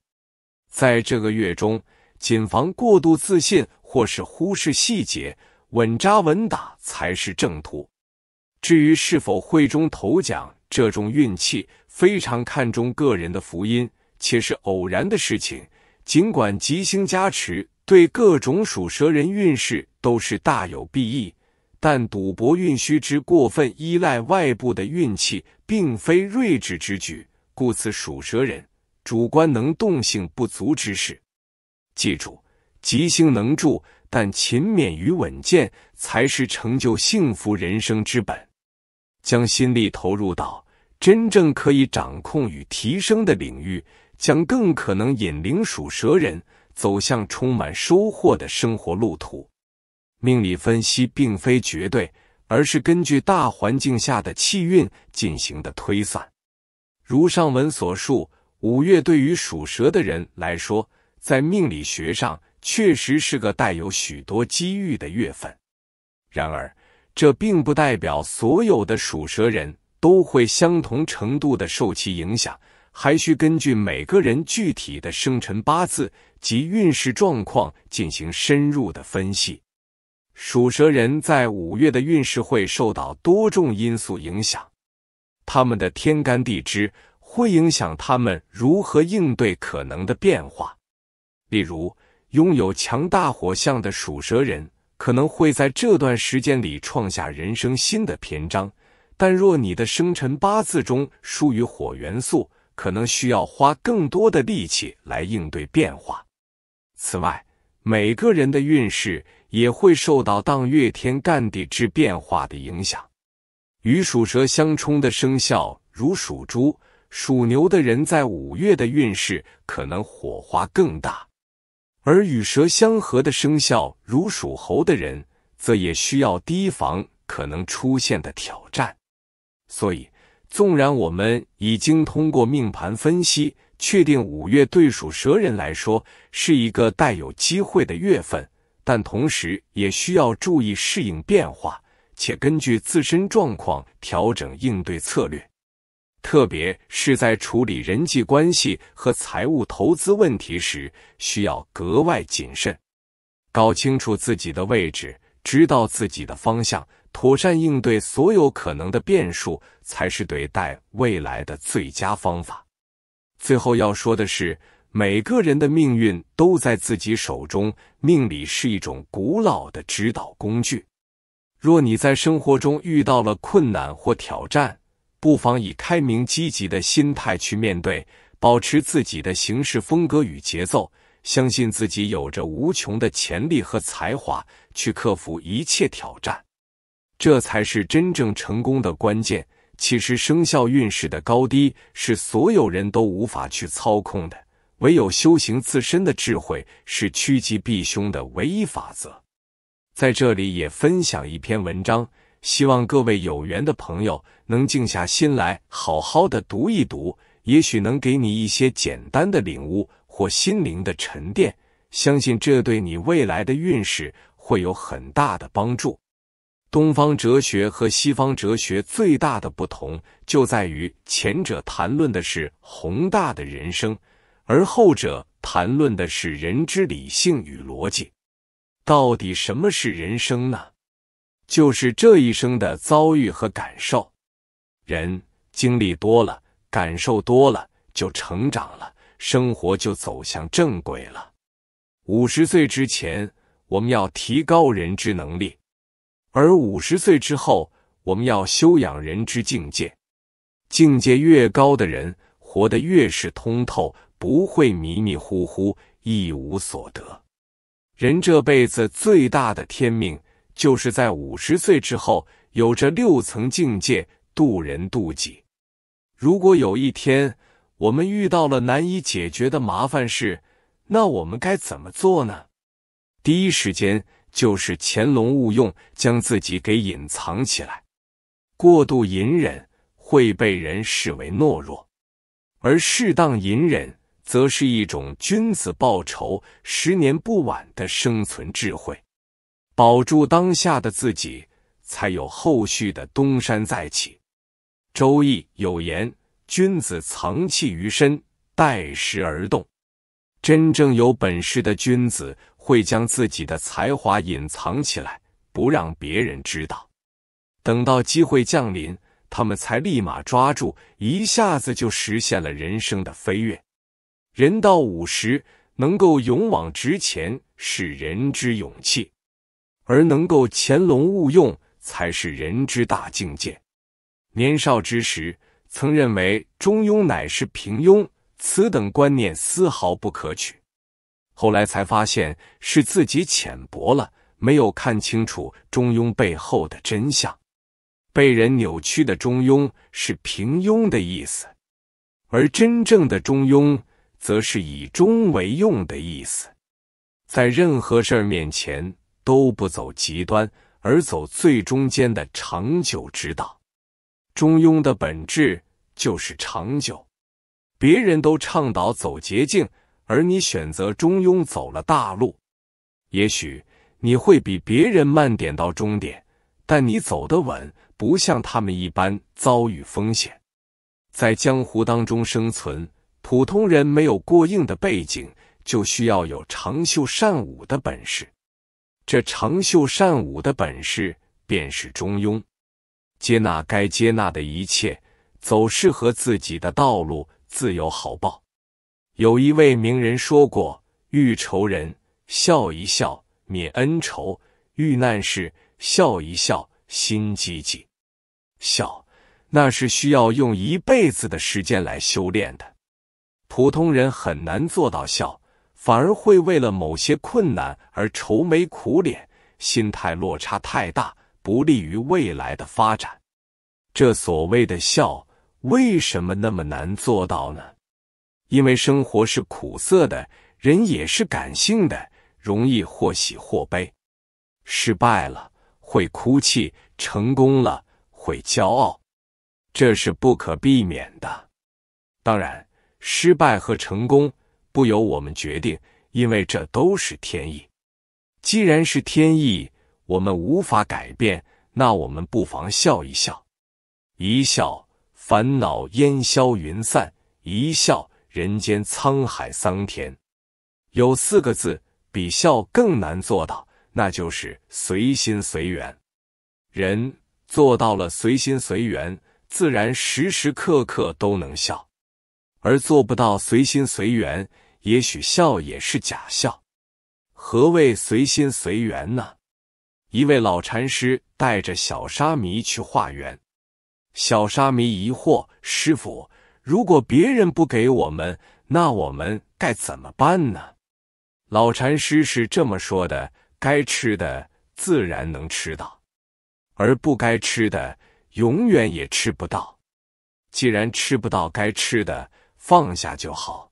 在这个月中，谨防过度自信或是忽视细节，稳扎稳打才是正途。至于是否会中头奖，这种运气非常看重个人的福音，且是偶然的事情。尽管吉星加持对各种属蛇人运势。都是大有裨益，但赌博运虚之过分依赖外部的运气，并非睿智之举。故此属蛇人主观能动性不足之事，记住吉星能助，但勤勉与稳健才是成就幸福人生之本。将心力投入到真正可以掌控与提升的领域，将更可能引领属蛇人走向充满收获的生活路途。命理分析并非绝对，而是根据大环境下的气运进行的推算。如上文所述，五月对于属蛇的人来说，在命理学上确实是个带有许多机遇的月份。然而，这并不代表所有的属蛇人都会相同程度的受其影响，还需根据每个人具体的生辰八字及运势状况进行深入的分析。属蛇人在五月的运势会受到多种因素影响，他们的天干地支会影响他们如何应对可能的变化。例如，拥有强大火象的属蛇人可能会在这段时间里创下人生新的篇章，但若你的生辰八字中疏于火元素，可能需要花更多的力气来应对变化。此外，每个人的运势。也会受到当月天干地支变化的影响。与属蛇相冲的生肖如属猪、属牛的人，在五月的运势可能火花更大；而与蛇相合的生肖如属猴的人，则也需要提防可能出现的挑战。所以，纵然我们已经通过命盘分析确定，五月对属蛇人来说是一个带有机会的月份。但同时，也需要注意适应变化，且根据自身状况调整应对策略。特别是在处理人际关系和财务投资问题时，需要格外谨慎。搞清楚自己的位置，知道自己的方向，妥善应对所有可能的变数，才是对待未来的最佳方法。最后要说的是。每个人的命运都在自己手中，命理是一种古老的指导工具。若你在生活中遇到了困难或挑战，不妨以开明积极的心态去面对，保持自己的行事风格与节奏，相信自己有着无穷的潜力和才华去克服一切挑战。这才是真正成功的关键。其实，生肖运势的高低是所有人都无法去操控的。唯有修行自身的智慧是趋吉避凶的唯一法则。在这里也分享一篇文章，希望各位有缘的朋友能静下心来好好的读一读，也许能给你一些简单的领悟或心灵的沉淀。相信这对你未来的运势会有很大的帮助。东方哲学和西方哲学最大的不同就在于，前者谈论的是宏大的人生。而后者谈论的是人之理性与逻辑。到底什么是人生呢？就是这一生的遭遇和感受。人经历多了，感受多了，就成长了，生活就走向正轨了。五十岁之前，我们要提高人之能力；而五十岁之后，我们要修养人之境界。境界越高的人，活得越是通透。不会迷迷糊糊一无所得。人这辈子最大的天命，就是在五十岁之后，有着六层境界，渡人渡己。如果有一天我们遇到了难以解决的麻烦事，那我们该怎么做呢？第一时间就是潜龙勿用，将自己给隐藏起来。过度隐忍会被人视为懦弱，而适当隐忍。则是一种君子报仇，十年不晚的生存智慧。保住当下的自己，才有后续的东山再起。周易有言：“君子藏器于身，待时而动。”真正有本事的君子会将自己的才华隐藏起来，不让别人知道。等到机会降临，他们才立马抓住，一下子就实现了人生的飞跃。人到五十，能够勇往直前是人之勇气，而能够潜龙勿用才是人之大境界。年少之时，曾认为中庸乃是平庸，此等观念丝毫不可取。后来才发现是自己浅薄了，没有看清楚中庸背后的真相。被人扭曲的中庸是平庸的意思，而真正的中庸。则是以中为用的意思，在任何事儿面前都不走极端，而走最中间的长久之道。中庸的本质就是长久。别人都倡导走捷径，而你选择中庸，走了大路。也许你会比别人慢点到终点，但你走得稳，不像他们一般遭遇风险。在江湖当中生存。普通人没有过硬的背景，就需要有长袖善舞的本事。这长袖善舞的本事，便是中庸，接纳该接纳的一切，走适合自己的道路，自有好报。有一位名人说过：“遇仇人，笑一笑，免恩仇；遇难事，笑一笑，心积极。”笑，那是需要用一辈子的时间来修炼的。普通人很难做到笑，反而会为了某些困难而愁眉苦脸，心态落差太大，不利于未来的发展。这所谓的笑，为什么那么难做到呢？因为生活是苦涩的，人也是感性的，容易或喜或悲。失败了会哭泣，成功了会骄傲，这是不可避免的。当然。失败和成功不由我们决定，因为这都是天意。既然是天意，我们无法改变，那我们不妨笑一笑。一笑，烦恼烟消云散；一笑，人间沧海桑田。有四个字比笑更难做到，那就是随心随缘。人做到了随心随缘，自然时时刻刻都能笑。而做不到随心随缘，也许笑也是假笑。何谓随心随缘呢？一位老禅师带着小沙弥去化缘，小沙弥疑惑：“师傅，如果别人不给我们，那我们该怎么办呢？”老禅师是这么说的：“该吃的自然能吃到，而不该吃的永远也吃不到。既然吃不到该吃的，放下就好，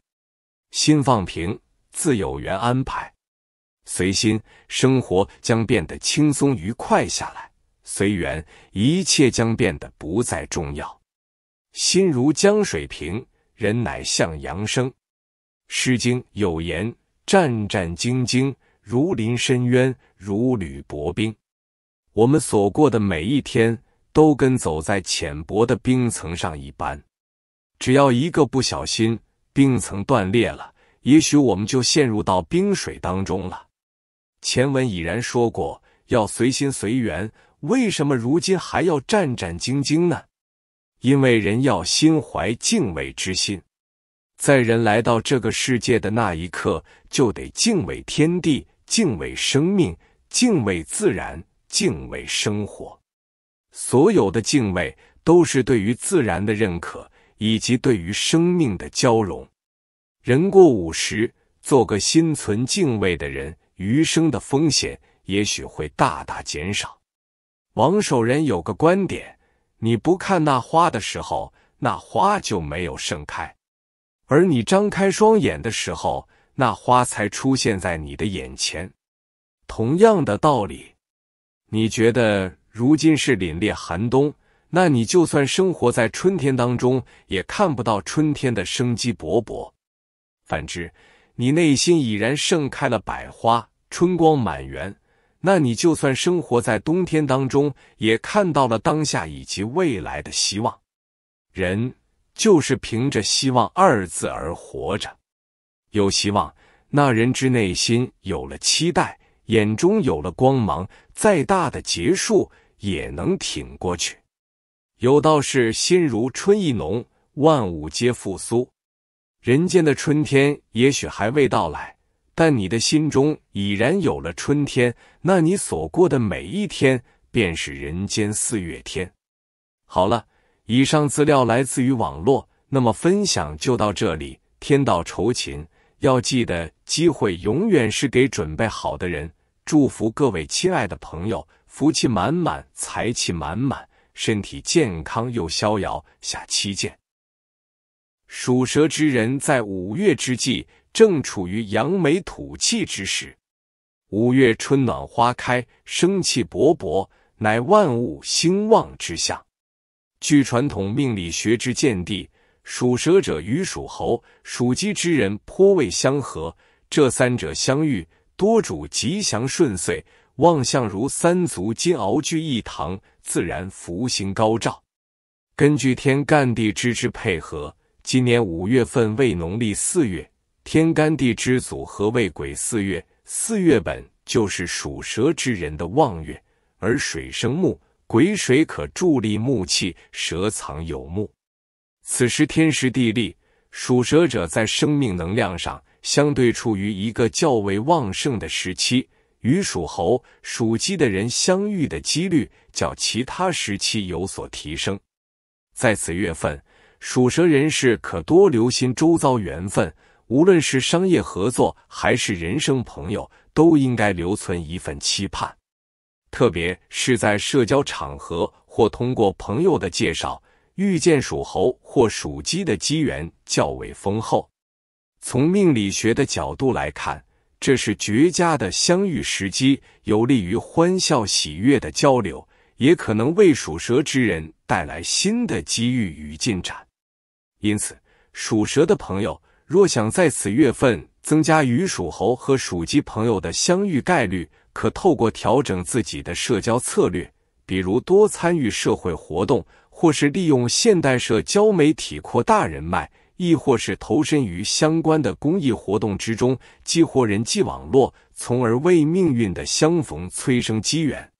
心放平，自有缘安排，随心，生活将变得轻松愉快下来；随缘，一切将变得不再重要。心如江水平，人乃向阳生。《诗经》有言：“战战兢兢，如临深渊，如履薄冰。”我们所过的每一天，都跟走在浅薄的冰层上一般。只要一个不小心，冰层断裂了，也许我们就陷入到冰水当中了。前文已然说过，要随心随缘，为什么如今还要战战兢兢呢？因为人要心怀敬畏之心，在人来到这个世界的那一刻，就得敬畏天地，敬畏生命，敬畏自然，敬畏生活。所有的敬畏，都是对于自然的认可。以及对于生命的交融。人过五十，做个心存敬畏的人，余生的风险也许会大大减少。王守仁有个观点：你不看那花的时候，那花就没有盛开；而你张开双眼的时候，那花才出现在你的眼前。同样的道理，你觉得如今是凛冽寒冬？那你就算生活在春天当中，也看不到春天的生机勃勃。反之，你内心已然盛开了百花，春光满园。那你就算生活在冬天当中，也看到了当下以及未来的希望。人就是凭着“希望”二字而活着。有希望，那人之内心有了期待，眼中有了光芒，再大的结束也能挺过去。有道是，心如春意浓，万物皆复苏。人间的春天也许还未到来，但你的心中已然有了春天，那你所过的每一天便是人间四月天。好了，以上资料来自于网络，那么分享就到这里。天道酬勤，要记得，机会永远是给准备好的人。祝福各位亲爱的朋友，福气满满，财气满满。身体健康又逍遥，下期见。属蛇之人，在五月之际，正处于扬眉吐气之时。五月春暖花开，生气勃勃，乃万物兴旺之象。据传统命理学之见地，属蛇者与属猴、属鸡之人颇为相合，这三者相遇，多主吉祥顺遂。望相如三足金鳌聚一堂。自然福星高照。根据天干地支之配合，今年五月份为农历四月，天干地支组合为癸巳月。四月本就是属蛇之人的旺月，而水生木，癸水可助力木气，蛇藏有木。此时天时地利，属蛇者在生命能量上相对处于一个较为旺盛的时期。与属猴、属鸡的人相遇的几率较其他时期有所提升。在此月份，属蛇人士可多留心周遭缘分，无论是商业合作还是人生朋友，都应该留存一份期盼。特别是在社交场合或通过朋友的介绍遇见属猴或属鸡的机缘较为丰厚。从命理学的角度来看。这是绝佳的相遇时机，有利于欢笑喜悦的交流，也可能为属蛇之人带来新的机遇与进展。因此，属蛇的朋友若想在此月份增加与属猴和属鸡朋友的相遇概率，可透过调整自己的社交策略，比如多参与社会活动，或是利用现代社交媒体扩大人脉。亦或是投身于相关的公益活动之中，激活人际网络，从而为命运的相逢催生机缘。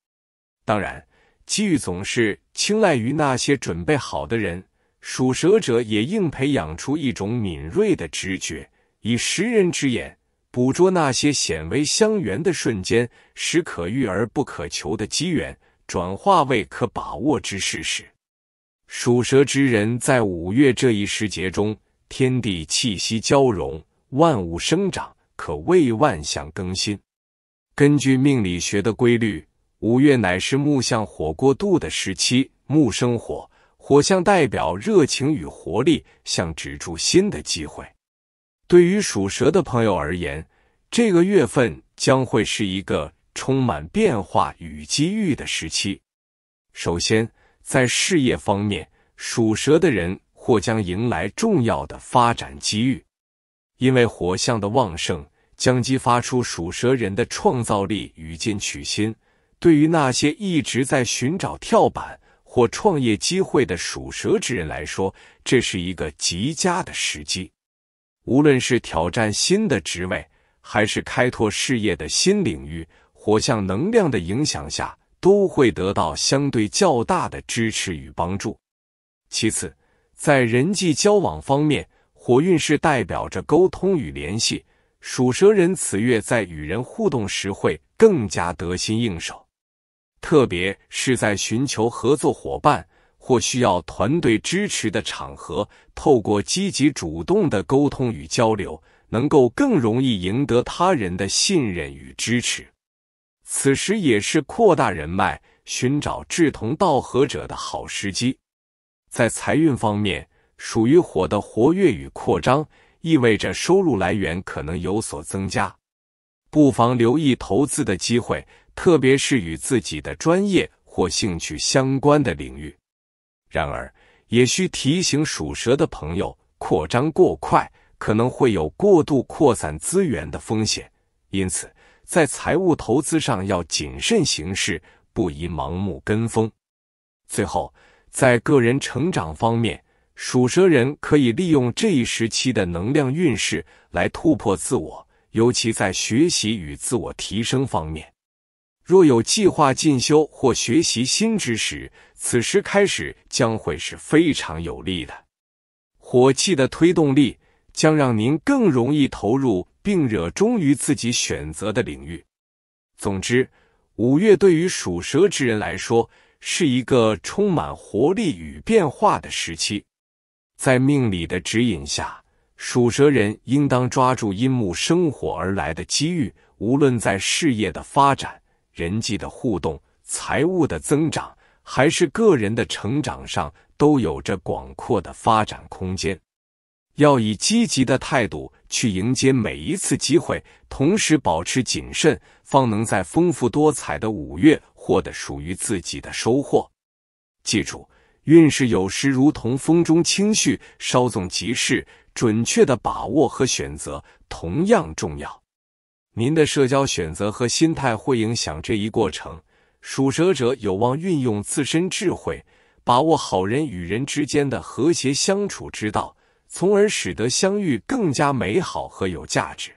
当然，机遇总是青睐于那些准备好的人。属蛇者也应培养出一种敏锐的直觉，以识人之眼，捕捉那些显微相缘的瞬间，使可遇而不可求的机缘转化为可把握之事。实属蛇之人，在五月这一时节中。天地气息交融，万物生长，可谓万象更新。根据命理学的规律，五月乃是木向火过渡的时期，木生火，火象代表热情与活力，象指住新的机会。对于属蛇的朋友而言，这个月份将会是一个充满变化与机遇的时期。首先，在事业方面，属蛇的人。或将迎来重要的发展机遇，因为火象的旺盛将激发出属蛇人的创造力与进取心。对于那些一直在寻找跳板或创业机会的属蛇之人来说，这是一个极佳的时机。无论是挑战新的职位，还是开拓事业的新领域，火象能量的影响下，都会得到相对较大的支持与帮助。其次，在人际交往方面，火运是代表着沟通与联系。属蛇人此月在与人互动时会更加得心应手，特别是在寻求合作伙伴或需要团队支持的场合，透过积极主动的沟通与交流，能够更容易赢得他人的信任与支持。此时也是扩大人脉、寻找志同道合者的好时机。在财运方面，属于火的活跃与扩张，意味着收入来源可能有所增加，不妨留意投资的机会，特别是与自己的专业或兴趣相关的领域。然而，也需提醒属蛇的朋友，扩张过快可能会有过度扩散资源的风险，因此在财务投资上要谨慎行事，不宜盲目跟风。最后。在个人成长方面，属蛇人可以利用这一时期的能量运势来突破自我，尤其在学习与自我提升方面。若有计划进修或学习新知识，此时开始将会是非常有利的。火气的推动力将让您更容易投入并热衷于自己选择的领域。总之，五月对于属蛇之人来说，是一个充满活力与变化的时期，在命理的指引下，属蛇人应当抓住因木生火而来的机遇。无论在事业的发展、人际的互动、财务的增长，还是个人的成长上，都有着广阔的发展空间。要以积极的态度去迎接每一次机会，同时保持谨慎，方能在丰富多彩的五月。获得属于自己的收获。记住，运势有时如同风中轻絮，稍纵即逝。准确的把握和选择同样重要。您的社交选择和心态会影响这一过程。属蛇者有望运用自身智慧，把握好人与人之间的和谐相处之道，从而使得相遇更加美好和有价值。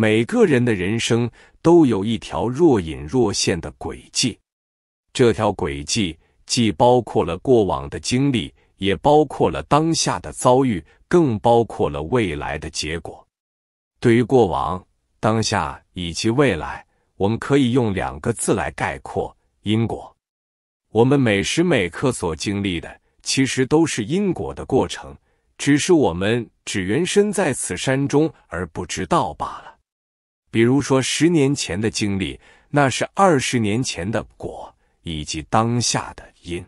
每个人的人生都有一条若隐若现的轨迹，这条轨迹既包括了过往的经历，也包括了当下的遭遇，更包括了未来的结果。对于过往、当下以及未来，我们可以用两个字来概括：因果。我们每时每刻所经历的，其实都是因果的过程，只是我们只缘身在此山中而不知道罢了。比如说，十年前的经历，那是二十年前的果，以及当下的因；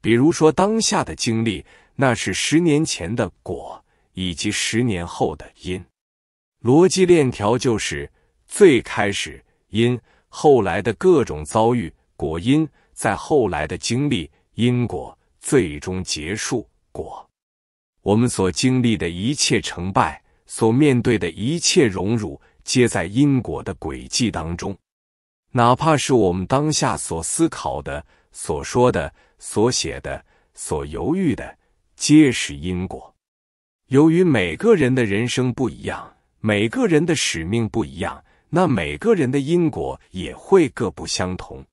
比如说，当下的经历，那是十年前的果，以及十年后的因。逻辑链条就是：最开始因，后来的各种遭遇果；因，在后来的经历因果，最终结束果。我们所经历的一切成败，所面对的一切荣辱。皆在因果的轨迹当中，哪怕是我们当下所思考的、所说的、所写的、所犹豫的，皆是因果。由于每个人的人生不一样，每个人的使命不一样，那每个人的因果也会各不相同。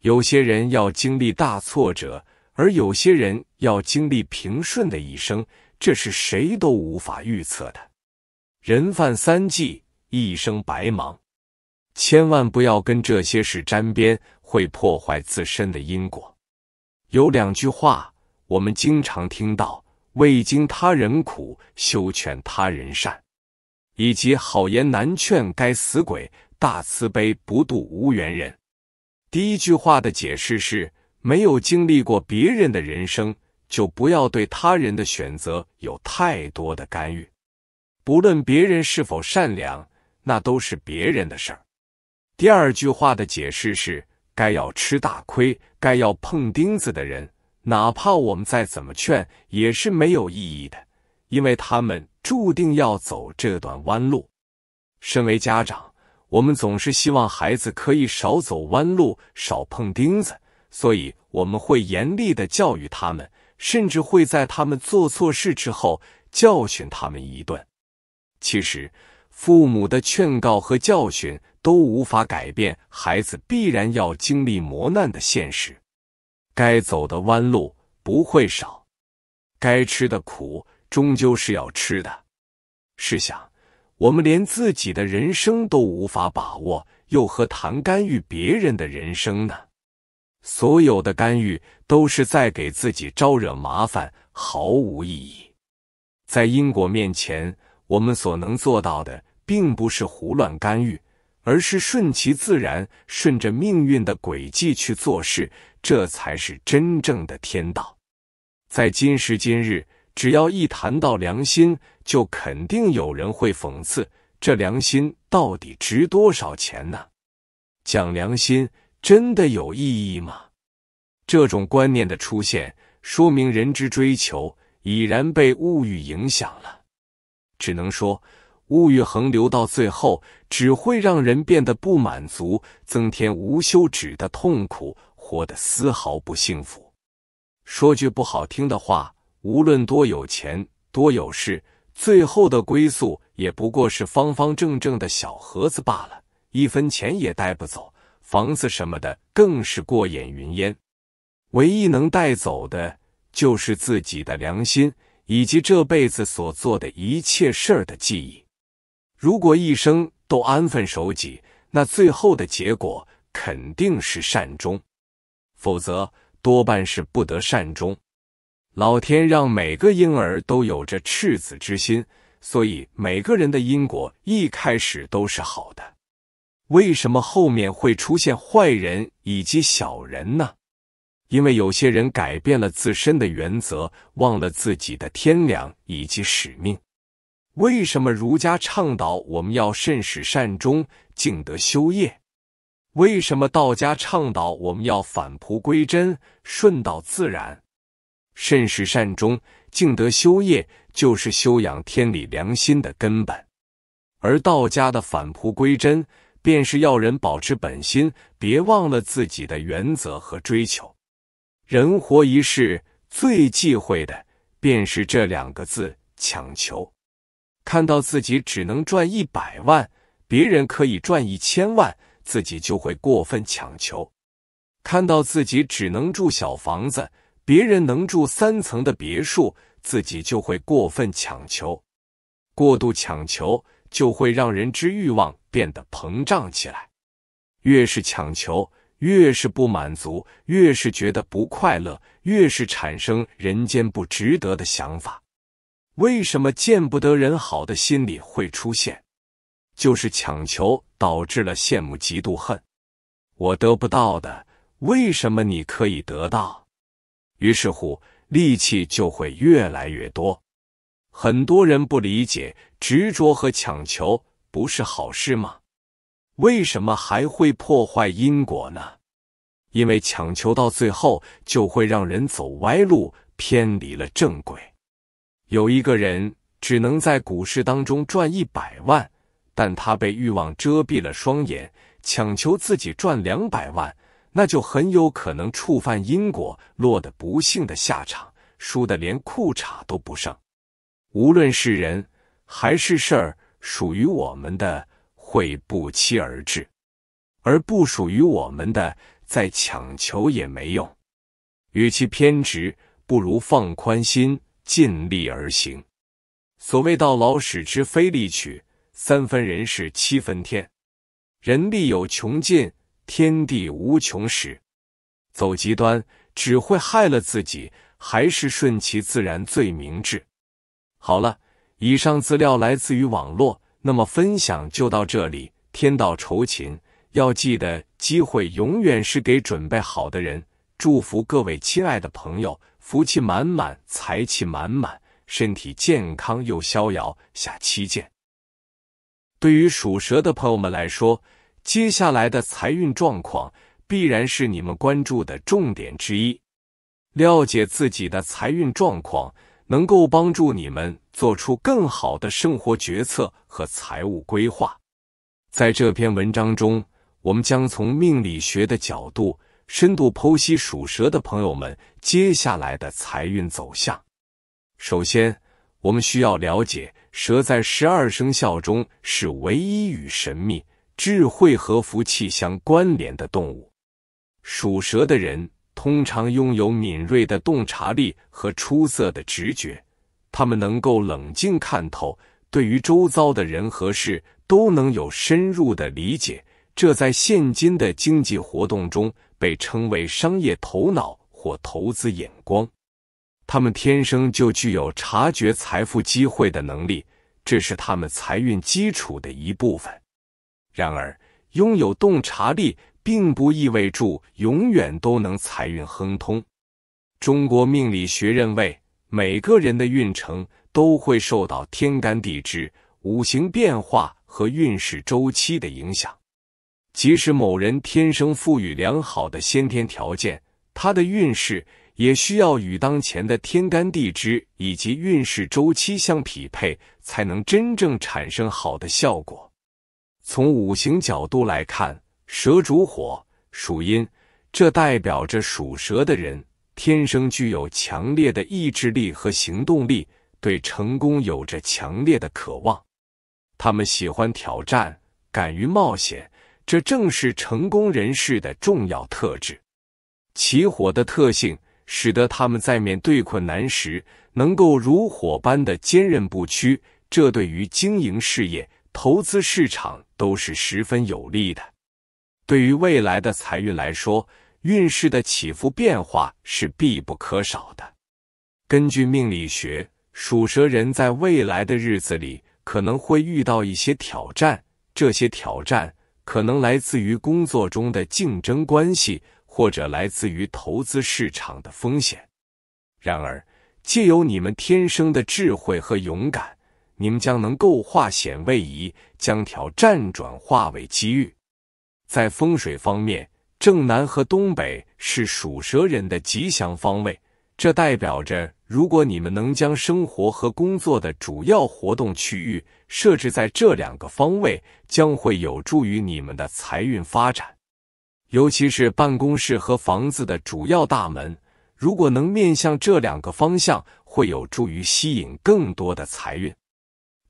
有些人要经历大挫折，而有些人要经历平顺的一生，这是谁都无法预测的。人犯三忌。一生白忙，千万不要跟这些事沾边，会破坏自身的因果。有两句话我们经常听到：未经他人苦，休劝他人善；以及好言难劝该死鬼，大慈悲不渡无缘人。第一句话的解释是没有经历过别人的人生，就不要对他人的选择有太多的干预，不论别人是否善良。那都是别人的事儿。第二句话的解释是：该要吃大亏、该要碰钉子的人，哪怕我们再怎么劝，也是没有意义的，因为他们注定要走这段弯路。身为家长，我们总是希望孩子可以少走弯路、少碰钉子，所以我们会严厉的教育他们，甚至会在他们做错事之后教训他们一顿。其实。父母的劝告和教训都无法改变孩子必然要经历磨难的现实，该走的弯路不会少，该吃的苦终究是要吃的。试想，我们连自己的人生都无法把握，又何谈干预别人的人生呢？所有的干预都是在给自己招惹麻烦，毫无意义。在因果面前。我们所能做到的，并不是胡乱干预，而是顺其自然，顺着命运的轨迹去做事，这才是真正的天道。在今时今日，只要一谈到良心，就肯定有人会讽刺：这良心到底值多少钱呢？讲良心真的有意义吗？这种观念的出现，说明人之追求已然被物欲影响了。只能说，物欲横流到最后，只会让人变得不满足，增添无休止的痛苦，活得丝毫不幸福。说句不好听的话，无论多有钱、多有势，最后的归宿也不过是方方正正的小盒子罢了，一分钱也带不走。房子什么的更是过眼云烟，唯一能带走的，就是自己的良心。以及这辈子所做的一切事儿的记忆。如果一生都安分守己，那最后的结果肯定是善终；否则，多半是不得善终。老天让每个婴儿都有着赤子之心，所以每个人的因果一开始都是好的。为什么后面会出现坏人以及小人呢？因为有些人改变了自身的原则，忘了自己的天良以及使命。为什么儒家倡导我们要慎始善终、敬德修业？为什么道家倡导我们要返璞归真、顺道自然？慎始善终、敬德修业就是修养天理良心的根本，而道家的返璞归真便是要人保持本心，别忘了自己的原则和追求。人活一世，最忌讳的便是这两个字——强求。看到自己只能赚一百万，别人可以赚一千万，自己就会过分强求；看到自己只能住小房子，别人能住三层的别墅，自己就会过分强求。过度强求，就会让人之欲望变得膨胀起来。越是强求，越是不满足，越是觉得不快乐，越是产生人间不值得的想法。为什么见不得人好的心理会出现？就是强求导致了羡慕、嫉妒、恨。我得不到的，为什么你可以得到？于是乎，戾气就会越来越多。很多人不理解，执着和强求不是好事吗？为什么还会破坏因果呢？因为强求到最后，就会让人走歪路，偏离了正轨。有一个人只能在股市当中赚一百万，但他被欲望遮蔽了双眼，强求自己赚两百万，那就很有可能触犯因果，落得不幸的下场，输得连裤衩都不剩。无论是人还是事儿，属于我们的。会不期而至，而不属于我们的，再强求也没用。与其偏执，不如放宽心，尽力而行。所谓“到老使之非力取，三分人事，七分天”。人力有穷尽，天地无穷时。走极端只会害了自己，还是顺其自然最明智。好了，以上资料来自于网络。那么分享就到这里。天道酬勤，要记得机会永远是给准备好的人。祝福各位亲爱的朋友，福气满满，财气满满，身体健康又逍遥。下期见。对于属蛇的朋友们来说，接下来的财运状况必然是你们关注的重点之一，了解自己的财运状况。能够帮助你们做出更好的生活决策和财务规划。在这篇文章中，我们将从命理学的角度，深度剖析属蛇的朋友们接下来的财运走向。首先，我们需要了解，蛇在十二生肖中是唯一与神秘、智慧和福气相关联的动物。属蛇的人。通常拥有敏锐的洞察力和出色的直觉，他们能够冷静看透，对于周遭的人和事都能有深入的理解。这在现今的经济活动中被称为商业头脑或投资眼光。他们天生就具有察觉财富机会的能力，这是他们财运基础的一部分。然而，拥有洞察力。并不意味着永远都能财运亨通。中国命理学认为，每个人的运程都会受到天干地支、五行变化和运势周期的影响。即使某人天生赋予良好的先天条件，他的运势也需要与当前的天干地支以及运势周期相匹配，才能真正产生好的效果。从五行角度来看。蛇主火，属阴，这代表着属蛇的人天生具有强烈的意志力和行动力，对成功有着强烈的渴望。他们喜欢挑战，敢于冒险，这正是成功人士的重要特质。起火的特性使得他们在面对困难时能够如火般的坚韧不屈，这对于经营事业、投资市场都是十分有利的。对于未来的财运来说，运势的起伏变化是必不可少的。根据命理学，属蛇人在未来的日子里可能会遇到一些挑战，这些挑战可能来自于工作中的竞争关系，或者来自于投资市场的风险。然而，借由你们天生的智慧和勇敢，你们将能够化险为夷，将挑战转化为机遇。在风水方面，正南和东北是属蛇人的吉祥方位。这代表着，如果你们能将生活和工作的主要活动区域设置在这两个方位，将会有助于你们的财运发展。尤其是办公室和房子的主要大门，如果能面向这两个方向，会有助于吸引更多的财运。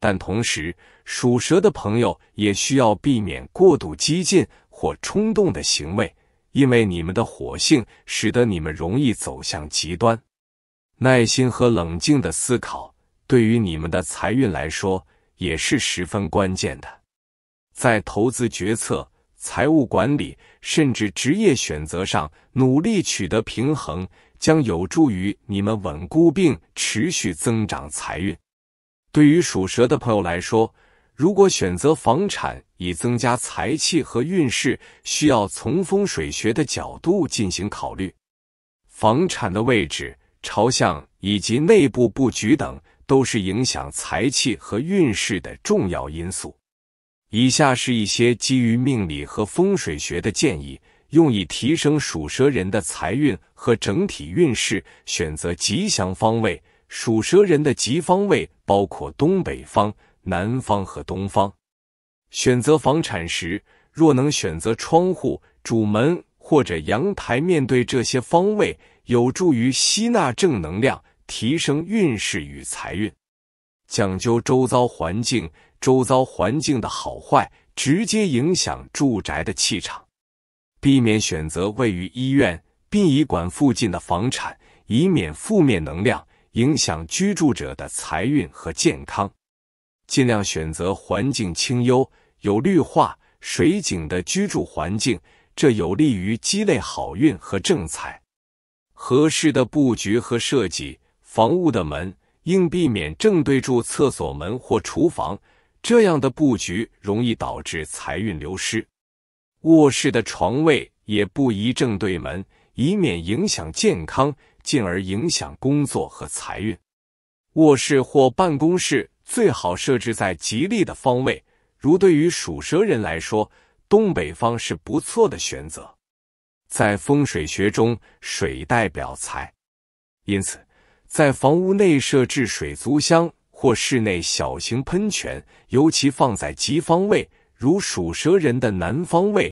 但同时，属蛇的朋友也需要避免过度激进。或冲动的行为，因为你们的火性使得你们容易走向极端。耐心和冷静的思考，对于你们的财运来说也是十分关键的。在投资决策、财务管理，甚至职业选择上，努力取得平衡，将有助于你们稳固并持续增长财运。对于属蛇的朋友来说，如果选择房产以增加财气和运势，需要从风水学的角度进行考虑。房产的位置、朝向以及内部布局等，都是影响财气和运势的重要因素。以下是一些基于命理和风水学的建议，用以提升属蛇人的财运和整体运势。选择吉祥方位，属蛇人的吉方位包括东北方。南方和东方，选择房产时，若能选择窗户、主门或者阳台面对这些方位，有助于吸纳正能量，提升运势与财运。讲究周遭环境，周遭环境的好坏直接影响住宅的气场。避免选择位于医院、殡仪馆附近的房产，以免负面能量影响居住者的财运和健康。尽量选择环境清幽、有绿化、水景的居住环境，这有利于积累好运和正财。合适的布局和设计，房屋的门应避免正对住厕所门或厨房，这样的布局容易导致财运流失。卧室的床位也不宜正对门，以免影响健康，进而影响工作和财运。卧室或办公室。最好设置在吉利的方位，如对于属蛇人来说，东北方是不错的选择。在风水学中，水代表财，因此在房屋内设置水族箱或室内小型喷泉，尤其放在吉方位，如属蛇人的南方位。